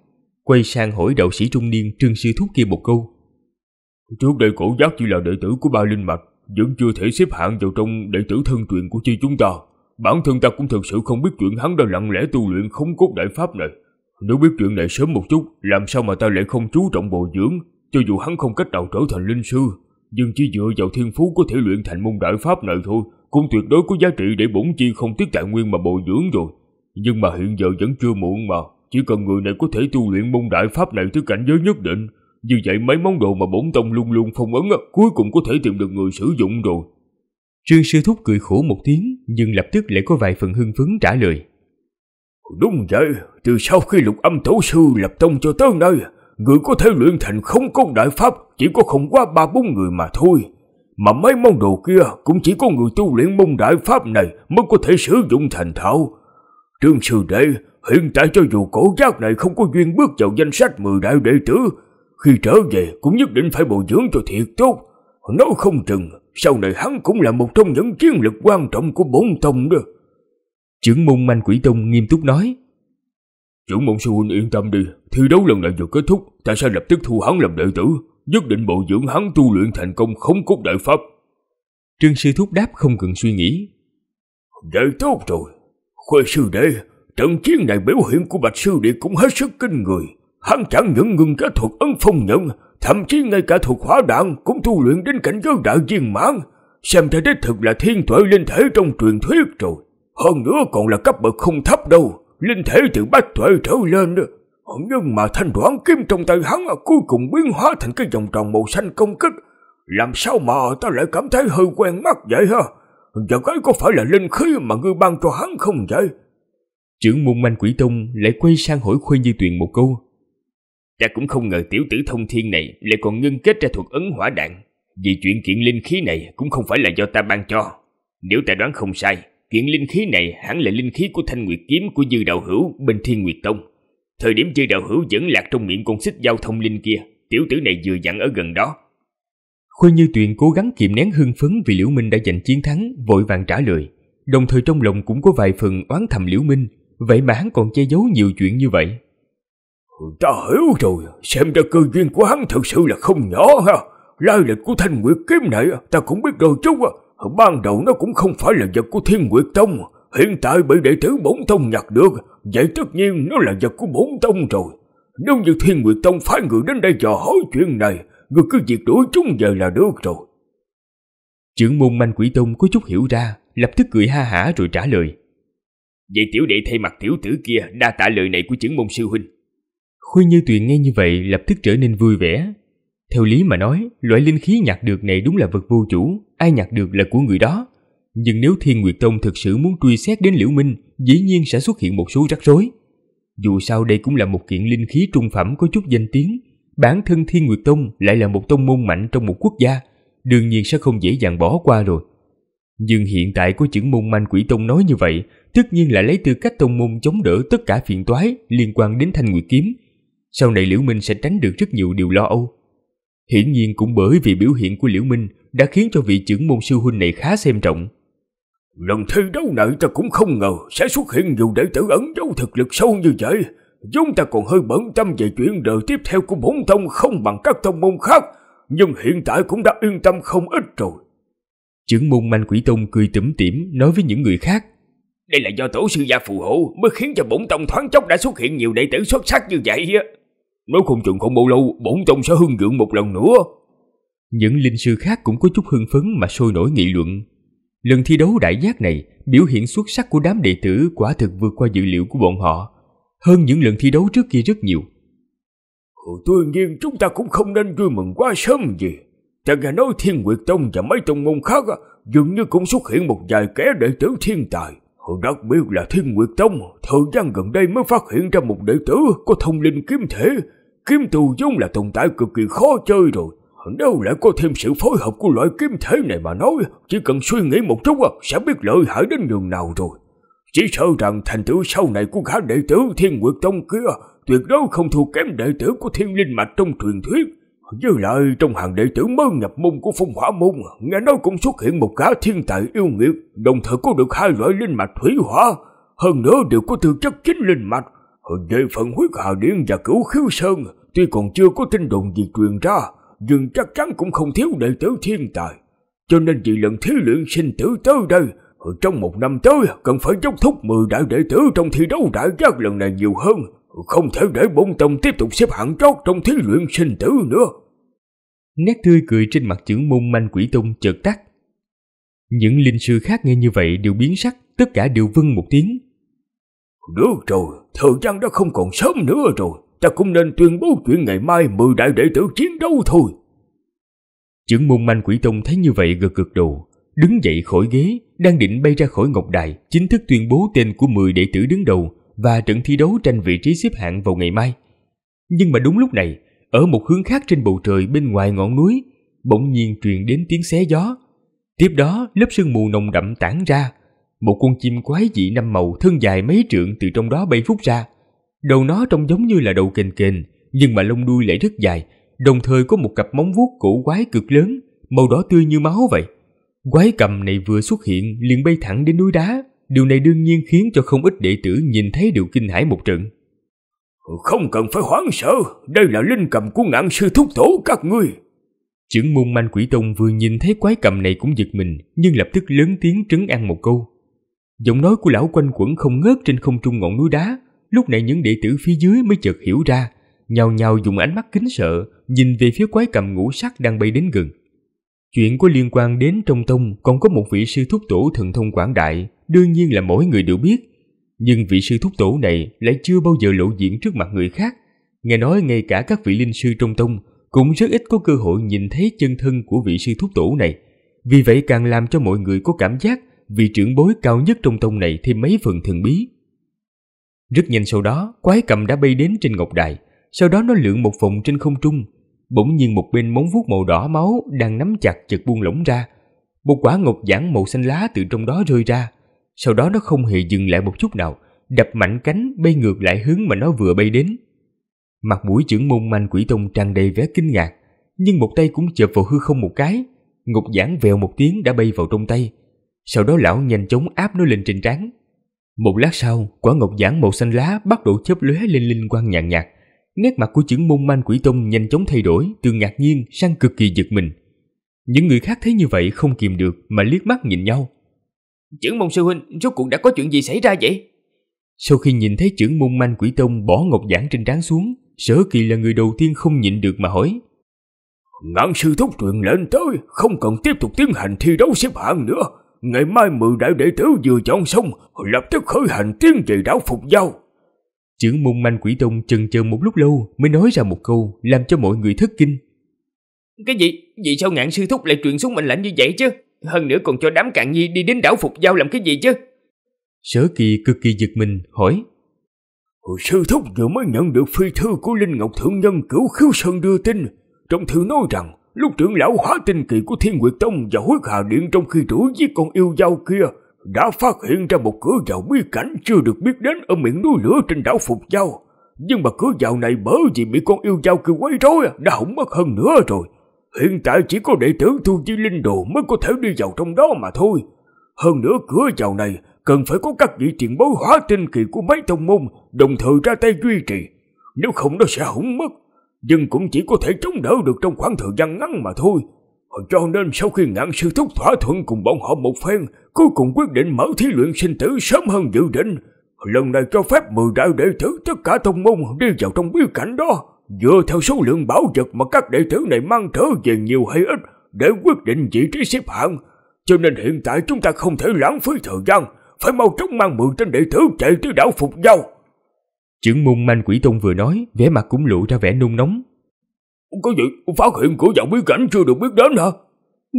Quay sang hỏi đạo sĩ trung niên trương sư thúc kia một câu. Trước đây cổ giác chỉ là đệ tử của ba linh mạch, vẫn chưa thể xếp hạng vào trong đệ tử thân truyền của chi chúng ta. Bản thân ta cũng thực sự không biết chuyện hắn đã lặng lẽ tu luyện không cốt đại pháp này. Nếu biết chuyện này sớm một chút, làm sao mà ta lại không chú trọng bồi dưỡng, cho dù hắn không cách nào trở thành linh sư, nhưng chỉ dựa vào thiên phú có thể luyện thành môn đại pháp này thôi, cũng tuyệt đối có giá trị để bổn chi không tiếc tài nguyên mà bồi dưỡng rồi. Nhưng mà hiện giờ vẫn chưa muộn mà, chỉ cần người này có thể tu luyện môn đại pháp này tới cảnh giới nhất định, như vậy mấy món đồ mà bổn tông luôn luôn phong ấn cuối cùng có thể tìm được người sử dụng rồi. Trương Sư Thúc cười khổ một tiếng, nhưng lập tức lại có vài phần hưng phấn trả lời. Đúng vậy, từ sau khi lục âm tổ sư lập tông cho tới nơi người có thể luyện thành không công đại pháp chỉ có không quá ba bốn người mà thôi. Mà mấy môn đồ kia cũng chỉ có người tu luyện môn đại pháp này mới có thể sử dụng thành thạo. Trương Sư Đệ, hiện tại cho dù cổ giác này không có duyên bước vào danh sách mười đại đệ tử, khi trở về cũng nhất định phải bồi dưỡng cho thiệt tốt. Nói không chừng, sau này hắn cũng là một trong những chiến lực quan trọng của bốn tông đó. Trưởng môn Manh Quỷ Tông nghiêm túc nói. Chủ môn sư huynh yên tâm đi, thi đấu lần này vừa kết thúc, ta sẽ lập tức thu hắn làm đệ tử, nhất định bộ dưỡng hắn tu luyện thành công khống cốt đại pháp. Trương sư thúc đáp không cần suy nghĩ. Vậy tốt rồi, khuê sư đệ, trận chiến này biểu hiện của bạch sư đệ cũng hết sức kinh người. Hắn chẳng những ngừng cả thuật ấn phong nhận, thậm chí ngay cả thuật hỏa đạn cũng tu luyện đến cảnh giới đại viên mãn. Xem ra đích thực là thiên tuệ linh thể trong truyền thuyết rồi, hơn nữa còn là cấp bậc không thấp đâu linh thể từ bát tuệ trở lên đó. Nhưng mà thanh đoán kiếm trong tay hắn à, cuối cùng biến hóa thành cái vòng tròn màu xanh công kích. Làm sao mà ta lại cảm thấy hơi quen mắt vậy ha? Giờ cái có phải là linh khí mà ngươi ban cho hắn không vậy? Trưởng môn manh quỷ tông lại quay sang hỏi khuyên Như Tuyền một câu. Ta cũng không ngờ tiểu tử thông thiên này lại còn ngưng kết ra thuật ấn hỏa đạn. Vì chuyện kiện linh khí này cũng không phải là do ta ban cho. Nếu ta đoán không sai, kiện linh khí này hẳn là linh khí của thanh nguyệt kiếm của dư đạo hữu bên thiên nguyệt tông thời điểm dư đạo hữu vẫn lạc trong miệng con xích giao thông linh kia tiểu tử này vừa dặn ở gần đó khuê như tuyền cố gắng kiềm nén hưng phấn vì liễu minh đã giành chiến thắng vội vàng trả lời đồng thời trong lòng cũng có vài phần oán thầm liễu minh vậy mà hắn còn che giấu nhiều chuyện như vậy ta hiểu rồi xem ra cơ duyên của hắn thực sự là không nhỏ ha lai lịch của thanh nguyệt kiếm này ta cũng biết rồi chút Ban đầu nó cũng không phải là vật của Thiên Nguyệt Tông Hiện tại bị đệ tử Bổn Tông nhặt được Vậy tất nhiên nó là vật của Bổn Tông rồi Nếu như Thiên Nguyệt Tông phái người đến đây dò hỏi chuyện này Người cứ việc đuổi chúng về là được rồi Trưởng môn manh quỷ tông có chút hiểu ra Lập tức cười ha hả rồi trả lời Vậy tiểu đệ thay mặt tiểu tử kia Đa tạ lời này của trưởng môn sư huynh Khôi Như Tuyền nghe như vậy lập tức trở nên vui vẻ theo lý mà nói, loại linh khí nhặt được này đúng là vật vô chủ, ai nhặt được là của người đó. Nhưng nếu Thiên Nguyệt Tông thực sự muốn truy xét đến Liễu Minh, dĩ nhiên sẽ xuất hiện một số rắc rối. Dù sao đây cũng là một kiện linh khí trung phẩm có chút danh tiếng, bản thân Thiên Nguyệt Tông lại là một tông môn mạnh trong một quốc gia, đương nhiên sẽ không dễ dàng bỏ qua rồi. Nhưng hiện tại có chữ môn manh quỷ tông nói như vậy, tất nhiên là lấy tư cách tông môn chống đỡ tất cả phiền toái liên quan đến Thanh Nguyệt Kiếm. Sau này Liễu Minh sẽ tránh được rất nhiều điều lo âu. Hiển nhiên cũng bởi vì biểu hiện của Liễu Minh đã khiến cho vị trưởng môn sư huynh này khá xem trọng. Lần thi đấu này ta cũng không ngờ sẽ xuất hiện nhiều đệ tử ẩn dấu thực lực sâu như vậy. Chúng ta còn hơi bận tâm về chuyện đời tiếp theo của bốn tông không bằng các tông môn khác, nhưng hiện tại cũng đã yên tâm không ít rồi. Trưởng môn manh quỷ tông cười tủm tỉm nói với những người khác. Đây là do tổ sư gia phù hộ mới khiến cho bổn tông thoáng chốc đã xuất hiện nhiều đệ tử xuất sắc như vậy nếu không chừng không bao lâu Bổn tông sẽ hưng dưỡng một lần nữa Những linh sư khác cũng có chút hưng phấn Mà sôi nổi nghị luận Lần thi đấu đại giác này Biểu hiện xuất sắc của đám đệ tử Quả thực vượt qua dự liệu của bọn họ Hơn những lần thi đấu trước kia rất nhiều Tuy nhiên chúng ta cũng không nên vui mừng quá sớm gì Ta nghe nói Thiên Nguyệt Tông và mấy tông môn khác Dường như cũng xuất hiện một vài kẻ đệ tử thiên tài đặc biệt là Thiên Nguyệt Tông, thời gian gần đây mới phát hiện ra một đệ tử có thông linh kiếm thể, kim tù giống là tồn tại cực kỳ khó chơi rồi. đâu lại có thêm sự phối hợp của loại kim thế này mà nói, chỉ cần suy nghĩ một chút sẽ biết lợi hại đến đường nào rồi. Chỉ sợ rằng thành tựu sau này của gã đệ tử Thiên Nguyệt Tông kia tuyệt đối không thua kém đệ tử của Thiên Linh Mạch trong truyền thuyết. Với lại trong hàng đệ tử mới nhập môn của Phong Hỏa Môn, nghe nói cũng xuất hiện một cá thiên tài yêu nghiệt, đồng thời có được hai loại linh mạch thủy hỏa, hơn nữa đều có tư chất chính linh mạch. Về phần huyết hà điện và cửu khiếu sơn Tuy còn chưa có tin đồn gì truyền ra, nhưng chắc chắn cũng không thiếu đệ tử thiên tài. Cho nên vì lần thí luyện sinh tử tới đây, ở trong một năm tới cần phải dốc thúc 10 đại đệ tử trong thi đấu đại giác lần này nhiều hơn. Không thể để bông tông tiếp tục xếp hạng chót trong thí luyện sinh tử nữa. Nét tươi cười trên mặt trưởng môn manh quỷ tung chợt tắt. Những linh sư khác nghe như vậy đều biến sắc, tất cả đều vâng một tiếng. Được rồi, thời gian đã không còn sớm nữa rồi ta cũng nên tuyên bố chuyện ngày mai mười đại đệ tử chiến đấu thôi. Trưởng môn manh quỷ tông thấy như vậy gật gật đầu, đứng dậy khỏi ghế, đang định bay ra khỏi ngọc đài, chính thức tuyên bố tên của mười đệ tử đứng đầu và trận thi đấu tranh vị trí xếp hạng vào ngày mai. Nhưng mà đúng lúc này, ở một hướng khác trên bầu trời bên ngoài ngọn núi, bỗng nhiên truyền đến tiếng xé gió. Tiếp đó, lớp sương mù nồng đậm tản ra, một con chim quái dị năm màu thân dài mấy trượng từ trong đó bay phút ra, Đầu nó trông giống như là đầu kền kền, nhưng mà lông đuôi lại rất dài, đồng thời có một cặp móng vuốt cổ quái cực lớn, màu đỏ tươi như máu vậy. Quái cầm này vừa xuất hiện liền bay thẳng đến núi đá, điều này đương nhiên khiến cho không ít đệ tử nhìn thấy đều kinh hãi một trận. Không cần phải hoảng sợ, đây là linh cầm của ngạn sư thúc tổ các ngươi. Trưởng môn manh quỷ tông vừa nhìn thấy quái cầm này cũng giật mình, nhưng lập tức lớn tiếng trấn an một câu. Giọng nói của lão quanh quẩn không ngớt trên không trung ngọn núi đá, lúc này những đệ tử phía dưới mới chợt hiểu ra, nhào nhào dùng ánh mắt kính sợ, nhìn về phía quái cầm ngũ sắc đang bay đến gần. Chuyện có liên quan đến trong tông còn có một vị sư thúc tổ thần thông quảng đại, đương nhiên là mỗi người đều biết. Nhưng vị sư thúc tổ này lại chưa bao giờ lộ diện trước mặt người khác. Nghe nói ngay cả các vị linh sư trong tông cũng rất ít có cơ hội nhìn thấy chân thân của vị sư thúc tổ này. Vì vậy càng làm cho mọi người có cảm giác vị trưởng bối cao nhất trong tông này thêm mấy phần thần bí. Rất nhanh sau đó, quái cầm đã bay đến trên ngọc đài, sau đó nó lượn một vòng trên không trung. Bỗng nhiên một bên móng vuốt màu đỏ máu đang nắm chặt chợt buông lỏng ra. Một quả ngọc giản màu xanh lá từ trong đó rơi ra. Sau đó nó không hề dừng lại một chút nào, đập mạnh cánh bay ngược lại hướng mà nó vừa bay đến. Mặt mũi trưởng môn manh quỷ tông tràn đầy vẻ kinh ngạc, nhưng một tay cũng chợp vào hư không một cái, ngục giảng vèo một tiếng đã bay vào trong tay. Sau đó lão nhanh chóng áp nó lên trên trán, một lát sau, quả ngọc giản màu xanh lá bắt đầu chớp lóe lên linh quang nhàn nhạt, Nét mặt của chứng môn manh quỷ tông nhanh chóng thay đổi từ ngạc nhiên sang cực kỳ giật mình. Những người khác thấy như vậy không kìm được mà liếc mắt nhìn nhau. Chưởng môn sư huynh, rốt cuộc đã có chuyện gì xảy ra vậy? Sau khi nhìn thấy trưởng môn manh quỷ tông bỏ ngọc giản trên trán xuống, sở kỳ là người đầu tiên không nhịn được mà hỏi. Ngạn sư thúc truyền lệnh tới, không cần tiếp tục tiến hành thi đấu xếp hạng nữa ngày mai mười đại đệ tử vừa chọn xong, lập tức khởi hành tiến về đảo Phục Giao. Trưởng môn manh quỷ tông chần chờ một lúc lâu mới nói ra một câu làm cho mọi người thất kinh. Cái gì? Vì sao ngạn sư thúc lại truyền xuống mệnh lãnh như vậy chứ? Hơn nữa còn cho đám cạn nhi đi đến đảo Phục Giao làm cái gì chứ? Sở kỳ cực kỳ giật mình, hỏi. Sư thúc vừa mới nhận được phi thư của Linh Ngọc Thượng Nhân cửu khiếu sơn đưa tin. Trong thư nói rằng Lúc trưởng lão hóa tinh kỳ của Thiên Nguyệt Tông và hối hà điện trong khi rủ với con yêu dao kia đã phát hiện ra một cửa vào bí cảnh chưa được biết đến ở miệng núi lửa trên đảo Phục dao Nhưng mà cửa vào này bởi vì bị con yêu dao kia quấy rối đã hỏng mất hơn nữa rồi. Hiện tại chỉ có đệ tử Thu Di Linh Đồ mới có thể đi vào trong đó mà thôi. Hơn nữa cửa vào này cần phải có các vị tiền bối hóa tinh kỳ của mấy tông môn đồng thời ra tay duy trì. Nếu không nó sẽ hỏng mất nhưng cũng chỉ có thể chống đỡ được trong khoảng thời gian ngắn mà thôi. Cho nên sau khi ngạn sư thúc thỏa thuận cùng bọn họ một phen, cuối cùng quyết định mở thí luyện sinh tử sớm hơn dự định. Lần này cho phép mười đại đệ tử tất cả tông môn đi vào trong bí cảnh đó, dựa theo số lượng bảo vật mà các đệ tử này mang trở về nhiều hay ít để quyết định vị trí xếp hạng. Cho nên hiện tại chúng ta không thể lãng phí thời gian, phải mau chóng mang mười tên đệ tử chạy tới đảo Phục Giao chứng mung manh quỷ tôn vừa nói, vẻ mặt cũng lộ ra vẻ nung nóng. Có gì phát hiện cửa vào bí cảnh chưa được biết đến hả?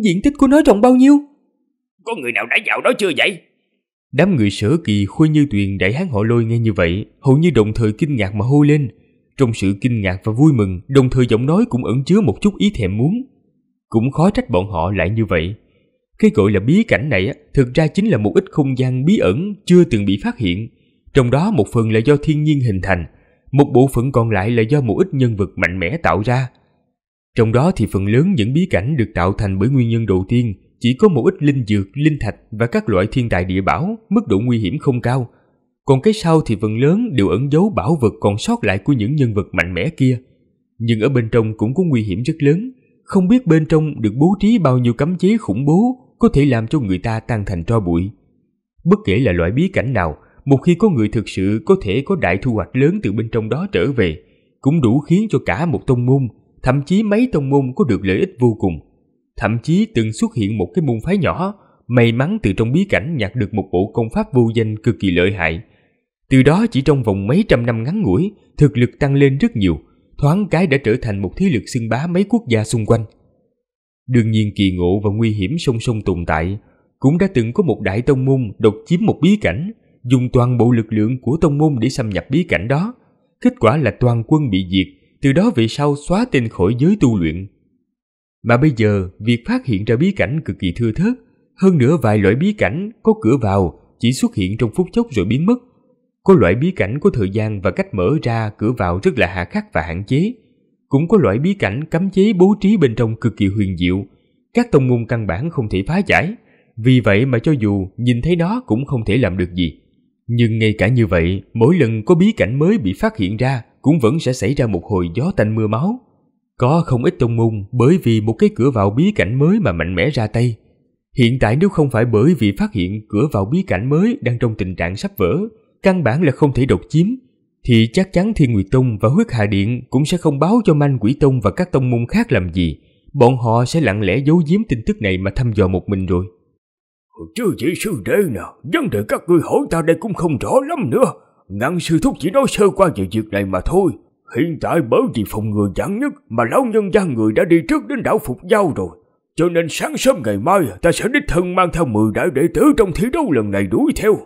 Diện tích của nó rộng bao nhiêu? Có người nào đã vào đó chưa vậy? Đám người sở kỳ khôi như tuyền đại hán họ lôi nghe như vậy, hầu như đồng thời kinh ngạc mà hô lên. Trong sự kinh ngạc và vui mừng, đồng thời giọng nói cũng ẩn chứa một chút ý thèm muốn. Cũng khó trách bọn họ lại như vậy. Cái gọi là bí cảnh này thực ra chính là một ít không gian bí ẩn chưa từng bị phát hiện, trong đó một phần là do thiên nhiên hình thành, một bộ phận còn lại là do một ít nhân vật mạnh mẽ tạo ra. Trong đó thì phần lớn những bí cảnh được tạo thành bởi nguyên nhân đầu tiên chỉ có một ít linh dược, linh thạch và các loại thiên tài địa bảo, mức độ nguy hiểm không cao. Còn cái sau thì phần lớn đều ẩn giấu bảo vật còn sót lại của những nhân vật mạnh mẽ kia. Nhưng ở bên trong cũng có nguy hiểm rất lớn, không biết bên trong được bố trí bao nhiêu cấm chế khủng bố có thể làm cho người ta tan thành tro bụi. Bất kể là loại bí cảnh nào, một khi có người thực sự có thể có đại thu hoạch lớn từ bên trong đó trở về, cũng đủ khiến cho cả một tông môn, thậm chí mấy tông môn có được lợi ích vô cùng. Thậm chí từng xuất hiện một cái môn phái nhỏ, may mắn từ trong bí cảnh nhặt được một bộ công pháp vô danh cực kỳ lợi hại. Từ đó chỉ trong vòng mấy trăm năm ngắn ngủi, thực lực tăng lên rất nhiều, thoáng cái đã trở thành một thế lực xưng bá mấy quốc gia xung quanh. Đương nhiên kỳ ngộ và nguy hiểm song song tồn tại, cũng đã từng có một đại tông môn độc chiếm một bí cảnh, dùng toàn bộ lực lượng của tông môn để xâm nhập bí cảnh đó. Kết quả là toàn quân bị diệt, từ đó về sau xóa tên khỏi giới tu luyện. Mà bây giờ, việc phát hiện ra bí cảnh cực kỳ thưa thớt, hơn nữa vài loại bí cảnh có cửa vào chỉ xuất hiện trong phút chốc rồi biến mất. Có loại bí cảnh có thời gian và cách mở ra cửa vào rất là hạ khắc và hạn chế. Cũng có loại bí cảnh cấm chế bố trí bên trong cực kỳ huyền diệu, các tông môn căn bản không thể phá giải. Vì vậy mà cho dù nhìn thấy nó cũng không thể làm được gì. Nhưng ngay cả như vậy, mỗi lần có bí cảnh mới bị phát hiện ra cũng vẫn sẽ xảy ra một hồi gió tanh mưa máu. Có không ít tông môn bởi vì một cái cửa vào bí cảnh mới mà mạnh mẽ ra tay. Hiện tại nếu không phải bởi vì phát hiện cửa vào bí cảnh mới đang trong tình trạng sắp vỡ, căn bản là không thể đột chiếm, thì chắc chắn Thiên Nguyệt Tông và Huyết Hà Điện cũng sẽ không báo cho Manh Quỷ Tông và các tông môn khác làm gì. Bọn họ sẽ lặng lẽ giấu giếm tin tức này mà thăm dò một mình rồi. Chứ vị sư đệ nào vấn đề các ngươi hỏi ta đây cũng không rõ lắm nữa. Ngăn sư thúc chỉ nói sơ qua về việc này mà thôi. Hiện tại bởi vì phòng người giảng nhất mà lão nhân gia người đã đi trước đến đảo Phục Giao rồi. Cho nên sáng sớm ngày mai ta sẽ đích thân mang theo 10 đại đệ tử trong thi đấu lần này đuổi theo.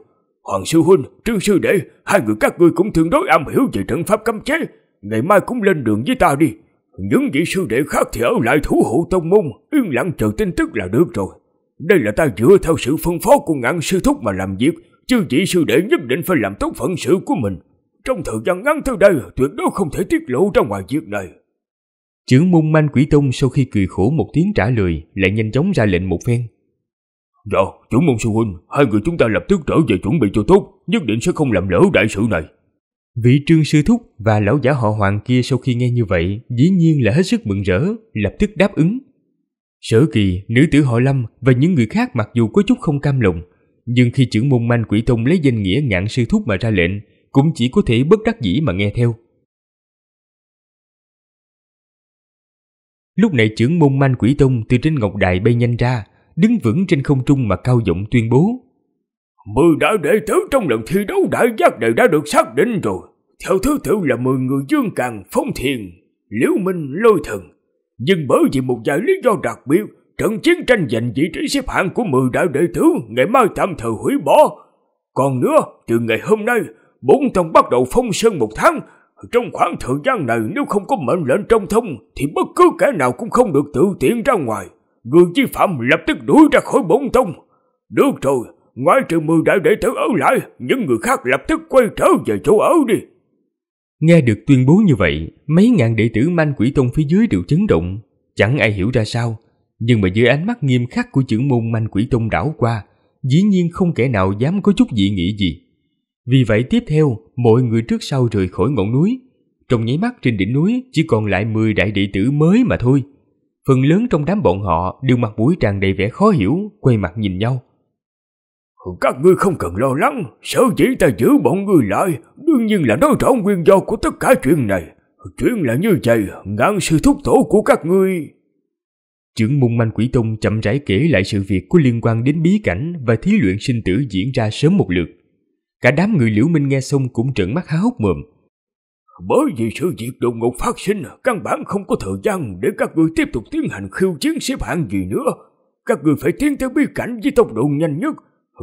Hoàng sư huynh, trương sư đệ, hai người các ngươi cũng tương đối am hiểu về trận pháp cấm chế. Ngày mai cũng lên đường với ta đi. Những vị sư đệ khác thì ở lại thủ hộ tông môn, yên lặng chờ tin tức là được rồi. Đây là ta dựa theo sự phân phó của ngạn sư thúc mà làm việc, chứ vị sư đệ nhất định phải làm tốt phận sự của mình. Trong thời gian ngắn tới đây, tuyệt đối không thể tiết lộ ra ngoài việc này. Trưởng môn manh quỷ tông sau khi cười khổ một tiếng trả lời, lại nhanh chóng ra lệnh một phen. Dạ, trưởng môn sư huynh, hai người chúng ta lập tức trở về chuẩn bị cho tốt, nhất định sẽ không làm lỡ đại sự này. Vị trương sư thúc và lão giả họ hoàng kia sau khi nghe như vậy, dĩ nhiên là hết sức mừng rỡ, lập tức đáp ứng, Sở kỳ, nữ tử họ lâm và những người khác mặc dù có chút không cam lòng, nhưng khi trưởng môn manh quỷ tông lấy danh nghĩa ngạn sư thúc mà ra lệnh, cũng chỉ có thể bất đắc dĩ mà nghe theo. Lúc này trưởng môn manh quỷ tông từ trên ngọc đài bay nhanh ra, đứng vững trên không trung mà cao giọng tuyên bố. Mười đại đệ tử trong lần thi đấu đại giác này đã được xác định rồi. Theo thứ tự là mười người Dương Càng, Phong Thiền, Liễu Minh, Lôi Thần, nhưng bởi vì một vài lý do đặc biệt, trận chiến tranh giành vị trí xếp hạng của 10 đại đệ tử ngày mai tạm thời hủy bỏ. Còn nữa, từ ngày hôm nay, bốn tông bắt đầu phong sơn một tháng. Trong khoảng thời gian này nếu không có mệnh lệnh trong thông thì bất cứ kẻ nào cũng không được tự tiện ra ngoài. Người vi phạm lập tức đuổi ra khỏi bốn tông. Được rồi, ngoài trừ 10 đại đệ tử ở lại, những người khác lập tức quay trở về chỗ ở đi. Nghe được tuyên bố như vậy, mấy ngàn đệ tử manh quỷ tông phía dưới đều chấn động, chẳng ai hiểu ra sao. Nhưng mà dưới ánh mắt nghiêm khắc của trưởng môn manh quỷ tông đảo qua, dĩ nhiên không kẻ nào dám có chút dị nghĩ gì. Vì vậy tiếp theo, mọi người trước sau rời khỏi ngọn núi. Trong nháy mắt trên đỉnh núi chỉ còn lại 10 đại đệ tử mới mà thôi. Phần lớn trong đám bọn họ đều mặt mũi tràn đầy vẻ khó hiểu, quay mặt nhìn nhau. Các ngươi không cần lo lắng, sở chỉ ta giữ bọn ngươi lại, đương nhiên là nói rõ nguyên do của tất cả chuyện này. Chuyện là như vậy, ngạn sự thúc tổ của các ngươi. Trưởng môn manh quỷ tông chậm rãi kể lại sự việc có liên quan đến bí cảnh và thí luyện sinh tử diễn ra sớm một lượt. Cả đám người liễu minh nghe xong cũng trợn mắt há hốc mồm. Bởi vì sự việc đột ngột phát sinh, căn bản không có thời gian để các ngươi tiếp tục tiến hành khiêu chiến xếp hạng gì nữa. Các ngươi phải tiến tới bí cảnh với tốc độ nhanh nhất,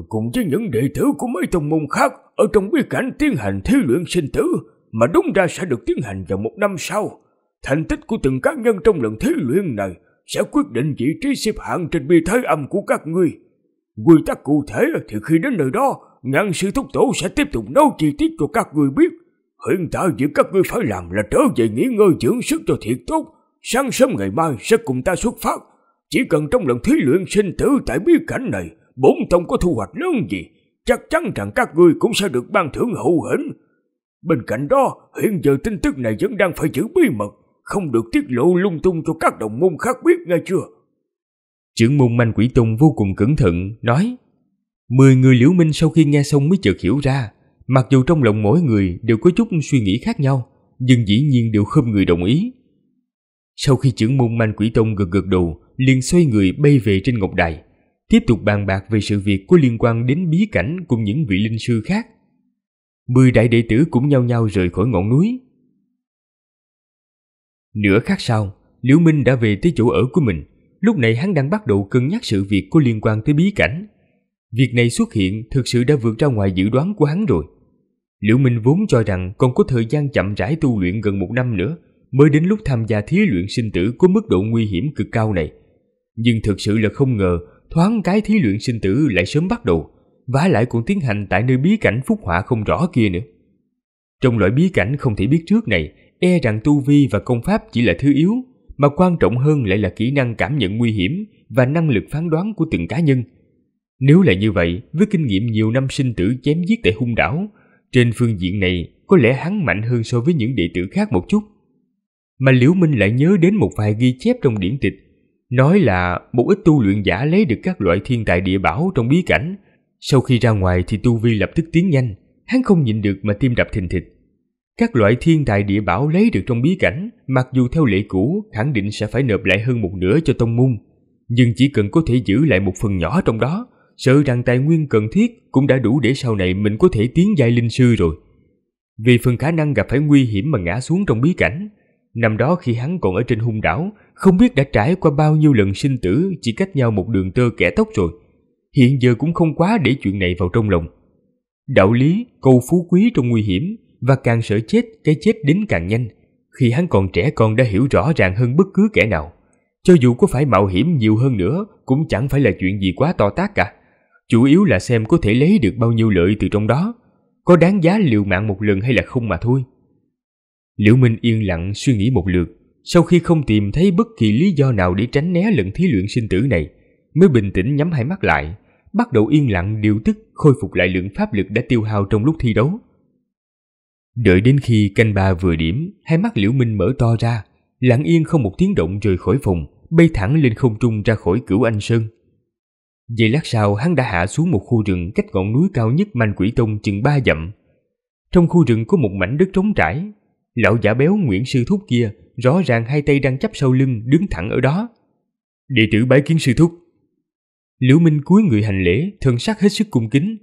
cùng với những đệ tử của mấy tông môn khác ở trong bí cảnh tiến hành thí luyện sinh tử mà đúng ra sẽ được tiến hành vào một năm sau. Thành tích của từng cá nhân trong lần thí luyện này sẽ quyết định vị trí xếp hạng trên bi thái âm của các ngươi. Quy tắc cụ thể thì khi đến nơi đó, ngàn sư thúc tổ sẽ tiếp tục nấu chi tiết cho các ngươi biết. Hiện tại việc các ngươi phải làm là trở về nghỉ ngơi dưỡng sức cho thiệt tốt. Sáng sớm ngày mai sẽ cùng ta xuất phát. Chỉ cần trong lần thí luyện sinh tử tại bí cảnh này bốn tông có thu hoạch lớn gì, chắc chắn rằng các ngươi cũng sẽ được ban thưởng hậu hĩnh. Bên cạnh đó, hiện giờ tin tức này vẫn đang phải giữ bí mật, không được tiết lộ lung tung cho các đồng môn khác biết nghe chưa? Trưởng môn Manh Quỷ Tông vô cùng cẩn thận, nói Mười người liễu minh sau khi nghe xong mới chợt hiểu ra, mặc dù trong lòng mỗi người đều có chút suy nghĩ khác nhau, nhưng dĩ nhiên đều không người đồng ý. Sau khi trưởng môn Manh Quỷ Tông gật gật đầu, liền xoay người bay về trên ngọc đài tiếp tục bàn bạc về sự việc có liên quan đến bí cảnh cùng những vị linh sư khác. Mười đại đệ tử cũng nhau nhau rời khỏi ngọn núi. Nửa khắc sau, Liễu Minh đã về tới chỗ ở của mình. Lúc này hắn đang bắt đầu cân nhắc sự việc có liên quan tới bí cảnh. Việc này xuất hiện thực sự đã vượt ra ngoài dự đoán của hắn rồi. Liễu Minh vốn cho rằng còn có thời gian chậm rãi tu luyện gần một năm nữa mới đến lúc tham gia thí luyện sinh tử có mức độ nguy hiểm cực cao này. Nhưng thực sự là không ngờ thoáng cái thí luyện sinh tử lại sớm bắt đầu, và lại còn tiến hành tại nơi bí cảnh phúc họa không rõ kia nữa. Trong loại bí cảnh không thể biết trước này, e rằng tu vi và công pháp chỉ là thứ yếu, mà quan trọng hơn lại là kỹ năng cảm nhận nguy hiểm và năng lực phán đoán của từng cá nhân. Nếu là như vậy, với kinh nghiệm nhiều năm sinh tử chém giết tại hung đảo, trên phương diện này có lẽ hắn mạnh hơn so với những đệ tử khác một chút. Mà Liễu Minh lại nhớ đến một vài ghi chép trong điển tịch Nói là một ít tu luyện giả lấy được các loại thiên tài địa bảo trong bí cảnh. Sau khi ra ngoài thì tu vi lập tức tiến nhanh, hắn không nhịn được mà tim đập thình thịch. Các loại thiên tài địa bảo lấy được trong bí cảnh, mặc dù theo lệ cũ khẳng định sẽ phải nộp lại hơn một nửa cho tông môn, nhưng chỉ cần có thể giữ lại một phần nhỏ trong đó, sợ rằng tài nguyên cần thiết cũng đã đủ để sau này mình có thể tiến giai linh sư rồi. Vì phần khả năng gặp phải nguy hiểm mà ngã xuống trong bí cảnh, năm đó khi hắn còn ở trên hung đảo, không biết đã trải qua bao nhiêu lần sinh tử chỉ cách nhau một đường tơ kẻ tóc rồi. Hiện giờ cũng không quá để chuyện này vào trong lòng. Đạo lý, câu phú quý trong nguy hiểm và càng sợ chết, cái chết đến càng nhanh. Khi hắn còn trẻ con đã hiểu rõ ràng hơn bất cứ kẻ nào. Cho dù có phải mạo hiểm nhiều hơn nữa cũng chẳng phải là chuyện gì quá to tát cả. Chủ yếu là xem có thể lấy được bao nhiêu lợi từ trong đó. Có đáng giá liều mạng một lần hay là không mà thôi. Liễu Minh yên lặng suy nghĩ một lượt sau khi không tìm thấy bất kỳ lý do nào để tránh né lần thí luyện sinh tử này, mới bình tĩnh nhắm hai mắt lại, bắt đầu yên lặng điều tức khôi phục lại lượng pháp lực đã tiêu hao trong lúc thi đấu. Đợi đến khi canh ba vừa điểm, hai mắt Liễu Minh mở to ra, lặng yên không một tiếng động rời khỏi phòng, bay thẳng lên không trung ra khỏi cửu anh sơn. Vậy lát sau hắn đã hạ xuống một khu rừng cách ngọn núi cao nhất Manh Quỷ Tông chừng ba dặm. Trong khu rừng có một mảnh đất trống trải, Lão giả béo Nguyễn Sư Thúc kia rõ ràng hai tay đang chắp sau lưng đứng thẳng ở đó. Đệ tử bái kiến Sư Thúc. Liễu Minh cúi người hành lễ, thần sắc hết sức cung kính.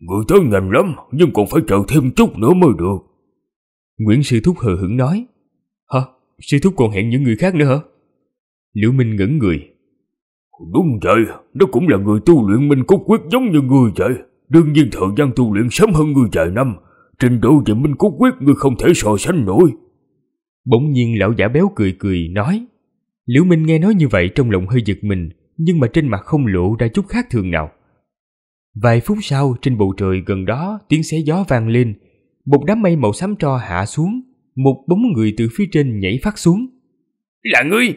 Người tới ngành lắm, nhưng còn phải chờ thêm chút nữa mới được. Nguyễn Sư Thúc hờ hững nói. Hả? Sư Thúc còn hẹn những người khác nữa hả? Liễu Minh ngẩn người. Đúng vậy, nó cũng là người tu luyện minh cốt quyết giống như người vậy. Đương nhiên thời gian tu luyện sớm hơn người trời năm, trình độ về minh cốt quyết ngươi không thể so sánh nổi. Bỗng nhiên lão giả béo cười cười nói, Liễu Minh nghe nói như vậy trong lòng hơi giật mình, nhưng mà trên mặt không lộ ra chút khác thường nào. Vài phút sau, trên bầu trời gần đó tiếng xé gió vang lên, một đám mây màu xám tro hạ xuống, một bóng người từ phía trên nhảy phát xuống. Là ngươi!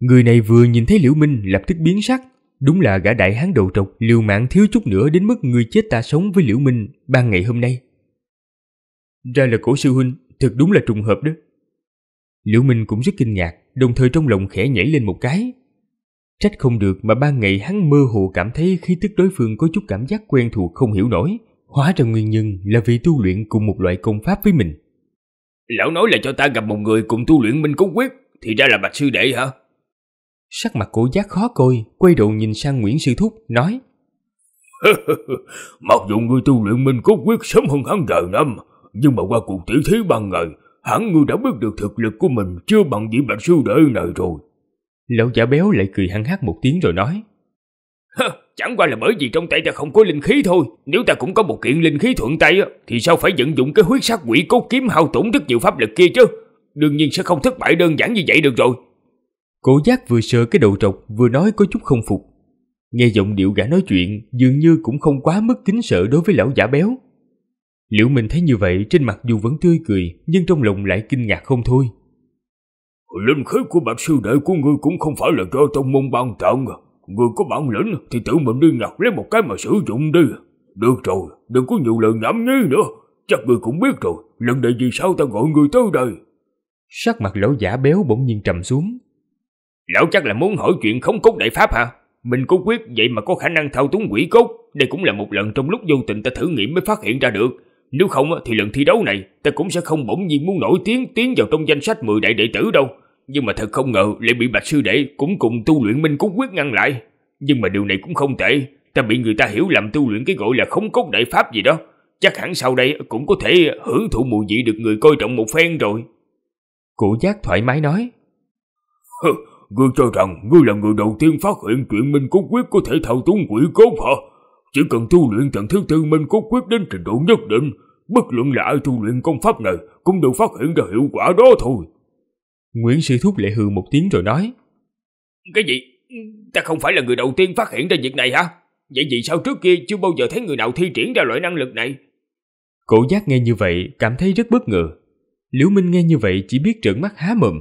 Người này vừa nhìn thấy Liễu Minh lập tức biến sắc, đúng là gã đại hán đầu trọc liều mạng thiếu chút nữa đến mức người chết ta sống với Liễu Minh ban ngày hôm nay. Ra là cổ sư huynh, thật đúng là trùng hợp đó. Liễu Minh cũng rất kinh ngạc, đồng thời trong lòng khẽ nhảy lên một cái. Trách không được mà ban ngày hắn mơ hồ cảm thấy khi tức đối phương có chút cảm giác quen thuộc không hiểu nổi, hóa ra nguyên nhân là vì tu luyện cùng một loại công pháp với mình. Lão nói là cho ta gặp một người cùng tu luyện minh cốt quyết, thì ra là bạch sư đệ hả? Sắc mặt cổ giác khó coi, quay đầu nhìn sang Nguyễn Sư Thúc, nói Mặc dù người tu luyện minh cốt quyết sớm hơn hắn rời năm, nhưng mà qua cuộc tỉ thí ban ngày, hẳn ngươi đã biết được thực lực của mình chưa bằng vị bạch sư đệ này rồi. Lão giả béo lại cười hăng hát một tiếng rồi nói. Hơ, chẳng qua là bởi vì trong tay ta không có linh khí thôi. Nếu ta cũng có một kiện linh khí thuận tay, thì sao phải vận dụng cái huyết sát quỷ cốt kiếm hao tổn rất nhiều pháp lực kia chứ? Đương nhiên sẽ không thất bại đơn giản như vậy được rồi. Cổ giác vừa sợ cái đầu trọc vừa nói có chút không phục. Nghe giọng điệu gã nói chuyện dường như cũng không quá mức kính sợ đối với lão giả béo. Liễu Minh thấy như vậy trên mặt dù vẫn tươi cười nhưng trong lòng lại kinh ngạc không thôi. Linh khí của bạc sư đệ của ngươi cũng không phải là do tông môn ban tặng Ngươi có bản lĩnh thì tự mình đi ngặt lấy một cái mà sử dụng đi. Được rồi, đừng có nhiều lời nhảm nhí nữa. Chắc ngươi cũng biết rồi, lần này vì sao ta gọi ngươi tới đây? Sắc mặt lão giả béo bỗng nhiên trầm xuống. Lão chắc là muốn hỏi chuyện khống cốt đại pháp hả? Mình có quyết vậy mà có khả năng thao túng quỷ cốt. Đây cũng là một lần trong lúc vô tình ta thử nghiệm mới phát hiện ra được nếu không thì lần thi đấu này ta cũng sẽ không bỗng nhiên muốn nổi tiếng tiến vào trong danh sách 10 đại đệ tử đâu. Nhưng mà thật không ngờ lại bị bạch sư đệ cũng cùng tu luyện minh cốt quyết ngăn lại. Nhưng mà điều này cũng không tệ, ta bị người ta hiểu lầm tu luyện cái gọi là khống cốt đại pháp gì đó. Chắc hẳn sau đây cũng có thể hưởng thụ mùi vị được người coi trọng một phen rồi. Cụ giác thoải mái nói. ngươi cho rằng ngươi là người đầu tiên phát hiện chuyện minh cốt quyết có thể thao túng quỷ cốt hả? Chỉ cần tu luyện trận thứ tư minh cốt quyết đến trình độ nhất định, bất luận là ai tu luyện công pháp này cũng đều phát hiện ra hiệu quả đó thôi. Nguyễn Sư Thúc lại hừ một tiếng rồi nói. Cái gì? Ta không phải là người đầu tiên phát hiện ra việc này hả? Vậy vì sao trước kia chưa bao giờ thấy người nào thi triển ra loại năng lực này? Cổ giác nghe như vậy cảm thấy rất bất ngờ. Liễu Minh nghe như vậy chỉ biết trợn mắt há mồm.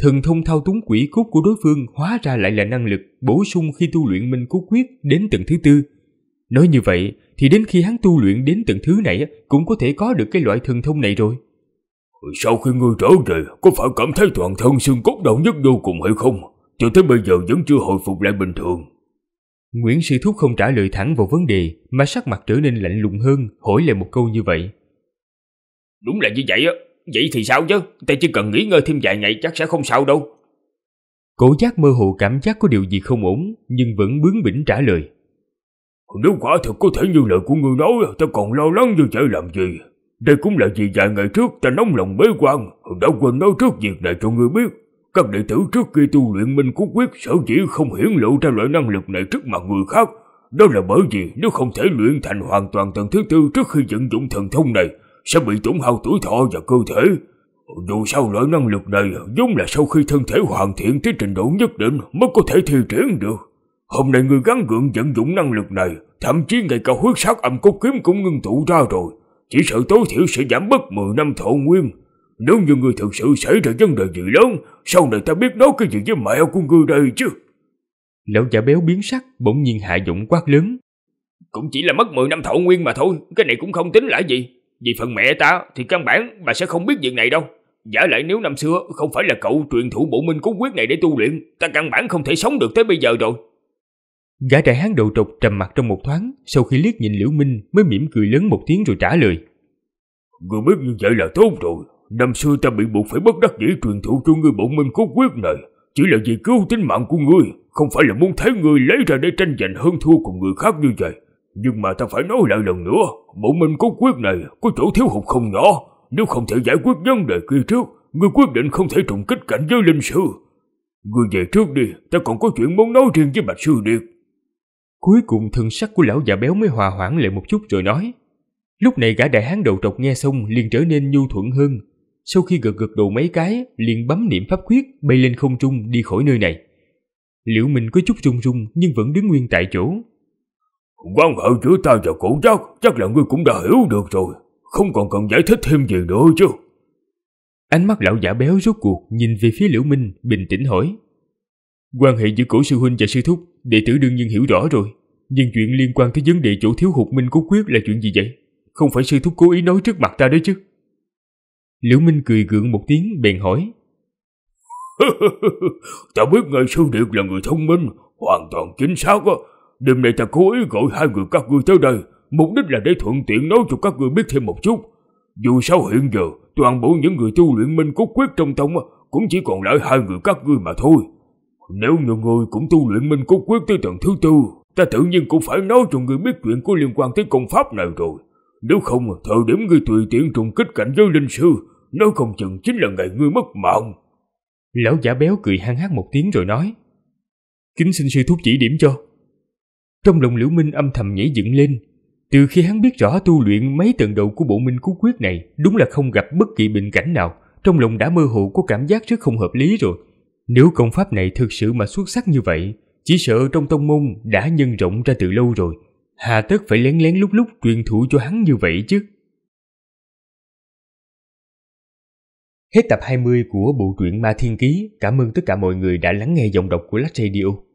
Thần thông thao túng quỷ cốt của đối phương hóa ra lại là năng lực bổ sung khi tu luyện minh cốt quyết đến tầng thứ tư Nói như vậy thì đến khi hắn tu luyện đến tận thứ này cũng có thể có được cái loại thần thông này rồi. Sau khi ngươi trở về, có phải cảm thấy toàn thân xương cốt đau nhức vô cùng hay không? Cho tới bây giờ vẫn chưa hồi phục lại bình thường. Nguyễn Sư Thúc không trả lời thẳng vào vấn đề mà sắc mặt trở nên lạnh lùng hơn hỏi lại một câu như vậy. Đúng là như vậy á, vậy thì sao chứ? Ta chỉ cần nghỉ ngơi thêm vài ngày chắc sẽ không sao đâu. Cổ giác mơ hồ cảm giác có điều gì không ổn nhưng vẫn bướng bỉnh trả lời. Nếu quả thật có thể như lời của ngươi nói Ta còn lo lắng như vậy làm gì Đây cũng là vì vài ngày trước ta nóng lòng bế quan Đã quên nói trước việc này cho ngươi biết Các đệ tử trước khi tu luyện minh cốt quyết Sở dĩ không hiển lộ ra loại năng lực này trước mặt người khác Đó là bởi vì nếu không thể luyện thành hoàn toàn tầng thứ tư Trước khi vận dụng thần thông này Sẽ bị tổn hao tuổi thọ và cơ thể dù sao loại năng lực này giống là sau khi thân thể hoàn thiện tới trình độ nhất định mới có thể thi triển được. Hôm nay ngươi gắng gượng vận dụng năng lực này, thậm chí ngay cả huyết sát âm cốt kiếm cũng ngưng tụ ra rồi. Chỉ sợ tối thiểu sẽ giảm mất 10 năm thọ nguyên. Nếu như ngươi thực sự xảy ra vấn đề gì lớn, sau này ta biết nói cái gì với mẹ của ngươi đây chứ. Lão già béo biến sắc, bỗng nhiên hạ dũng quát lớn. Cũng chỉ là mất 10 năm thọ nguyên mà thôi, cái này cũng không tính là gì. Vì phần mẹ ta thì căn bản bà sẽ không biết việc này đâu. Giả lại nếu năm xưa không phải là cậu truyền thụ bộ minh cốt quyết này để tu luyện, ta căn bản không thể sống được tới bây giờ rồi. Gã trại hán đầu trục trầm mặt trong một thoáng, sau khi liếc nhìn Liễu Minh mới mỉm cười lớn một tiếng rồi trả lời. Ngươi biết như vậy là tốt rồi. Năm xưa ta bị buộc phải bất đắc dĩ truyền thụ cho ngươi bộ minh cốt quyết này. Chỉ là vì cứu tính mạng của ngươi, không phải là muốn thấy ngươi lấy ra để tranh giành hơn thua cùng người khác như vậy. Nhưng mà ta phải nói lại lần nữa, bộ minh cốt quyết này có chỗ thiếu hụt không nhỏ. Nếu không thể giải quyết vấn đề kia trước, ngươi quyết định không thể trùng kích cảnh giới linh sư. Ngươi về trước đi, ta còn có chuyện muốn nói riêng với bạch sư điệt. Cuối cùng thân sắc của lão già béo mới hòa hoãn lại một chút rồi nói. Lúc này gã đại hán đầu trọc nghe xong liền trở nên nhu thuận hơn. Sau khi gật gật đầu mấy cái, liền bấm niệm pháp quyết bay lên không trung đi khỏi nơi này. Liễu minh có chút run run nhưng vẫn đứng nguyên tại chỗ. Quan hệ giữa ta và cổ giác chắc là ngươi cũng đã hiểu được rồi. Không còn cần giải thích thêm gì nữa chứ. Ánh mắt lão giả béo rốt cuộc nhìn về phía Liễu Minh, bình tĩnh hỏi. Quan hệ giữa cổ sư huynh và sư thúc, đệ tử đương nhiên hiểu rõ rồi. Nhưng chuyện liên quan tới vấn đề chỗ thiếu hụt minh cố quyết là chuyện gì vậy? Không phải sư thúc cố ý nói trước mặt ta đấy chứ? Liễu Minh cười gượng một tiếng bèn hỏi. ta biết ngài sư điệt là người thông minh, hoàn toàn chính xác á. Đêm nay ta cố ý gọi hai người các ngươi tới đây, mục đích là để thuận tiện nói cho các ngươi biết thêm một chút. Dù sao hiện giờ, toàn bộ những người tu luyện minh cốt quyết trong tông cũng chỉ còn lại hai người các ngươi mà thôi. Nếu như người cũng tu luyện minh cốt quyết tới tầng thứ tư, ta tự nhiên cũng phải nói cho ngươi biết chuyện có liên quan tới công pháp này rồi. Nếu không, thời điểm người tùy tiện trùng kích cảnh giới linh sư, nói không chừng chính là ngày ngươi mất mạng. Lão giả béo cười hăng hát một tiếng rồi nói. Kính xin sư thúc chỉ điểm cho. Trong lòng Liễu Minh âm thầm nhảy dựng lên. Từ khi hắn biết rõ tu luyện mấy tầng đầu của bộ minh cú quyết này đúng là không gặp bất kỳ bình cảnh nào, trong lòng đã mơ hồ có cảm giác rất không hợp lý rồi. Nếu công pháp này thực sự mà xuất sắc như vậy, chỉ sợ trong tông môn đã nhân rộng ra từ lâu rồi, hà tất phải lén lén lúc lúc truyền thụ cho hắn như vậy chứ. Hết tập 20 của bộ truyện Ma Thiên Ký, cảm ơn tất cả mọi người đã lắng nghe giọng đọc của Lách Radio.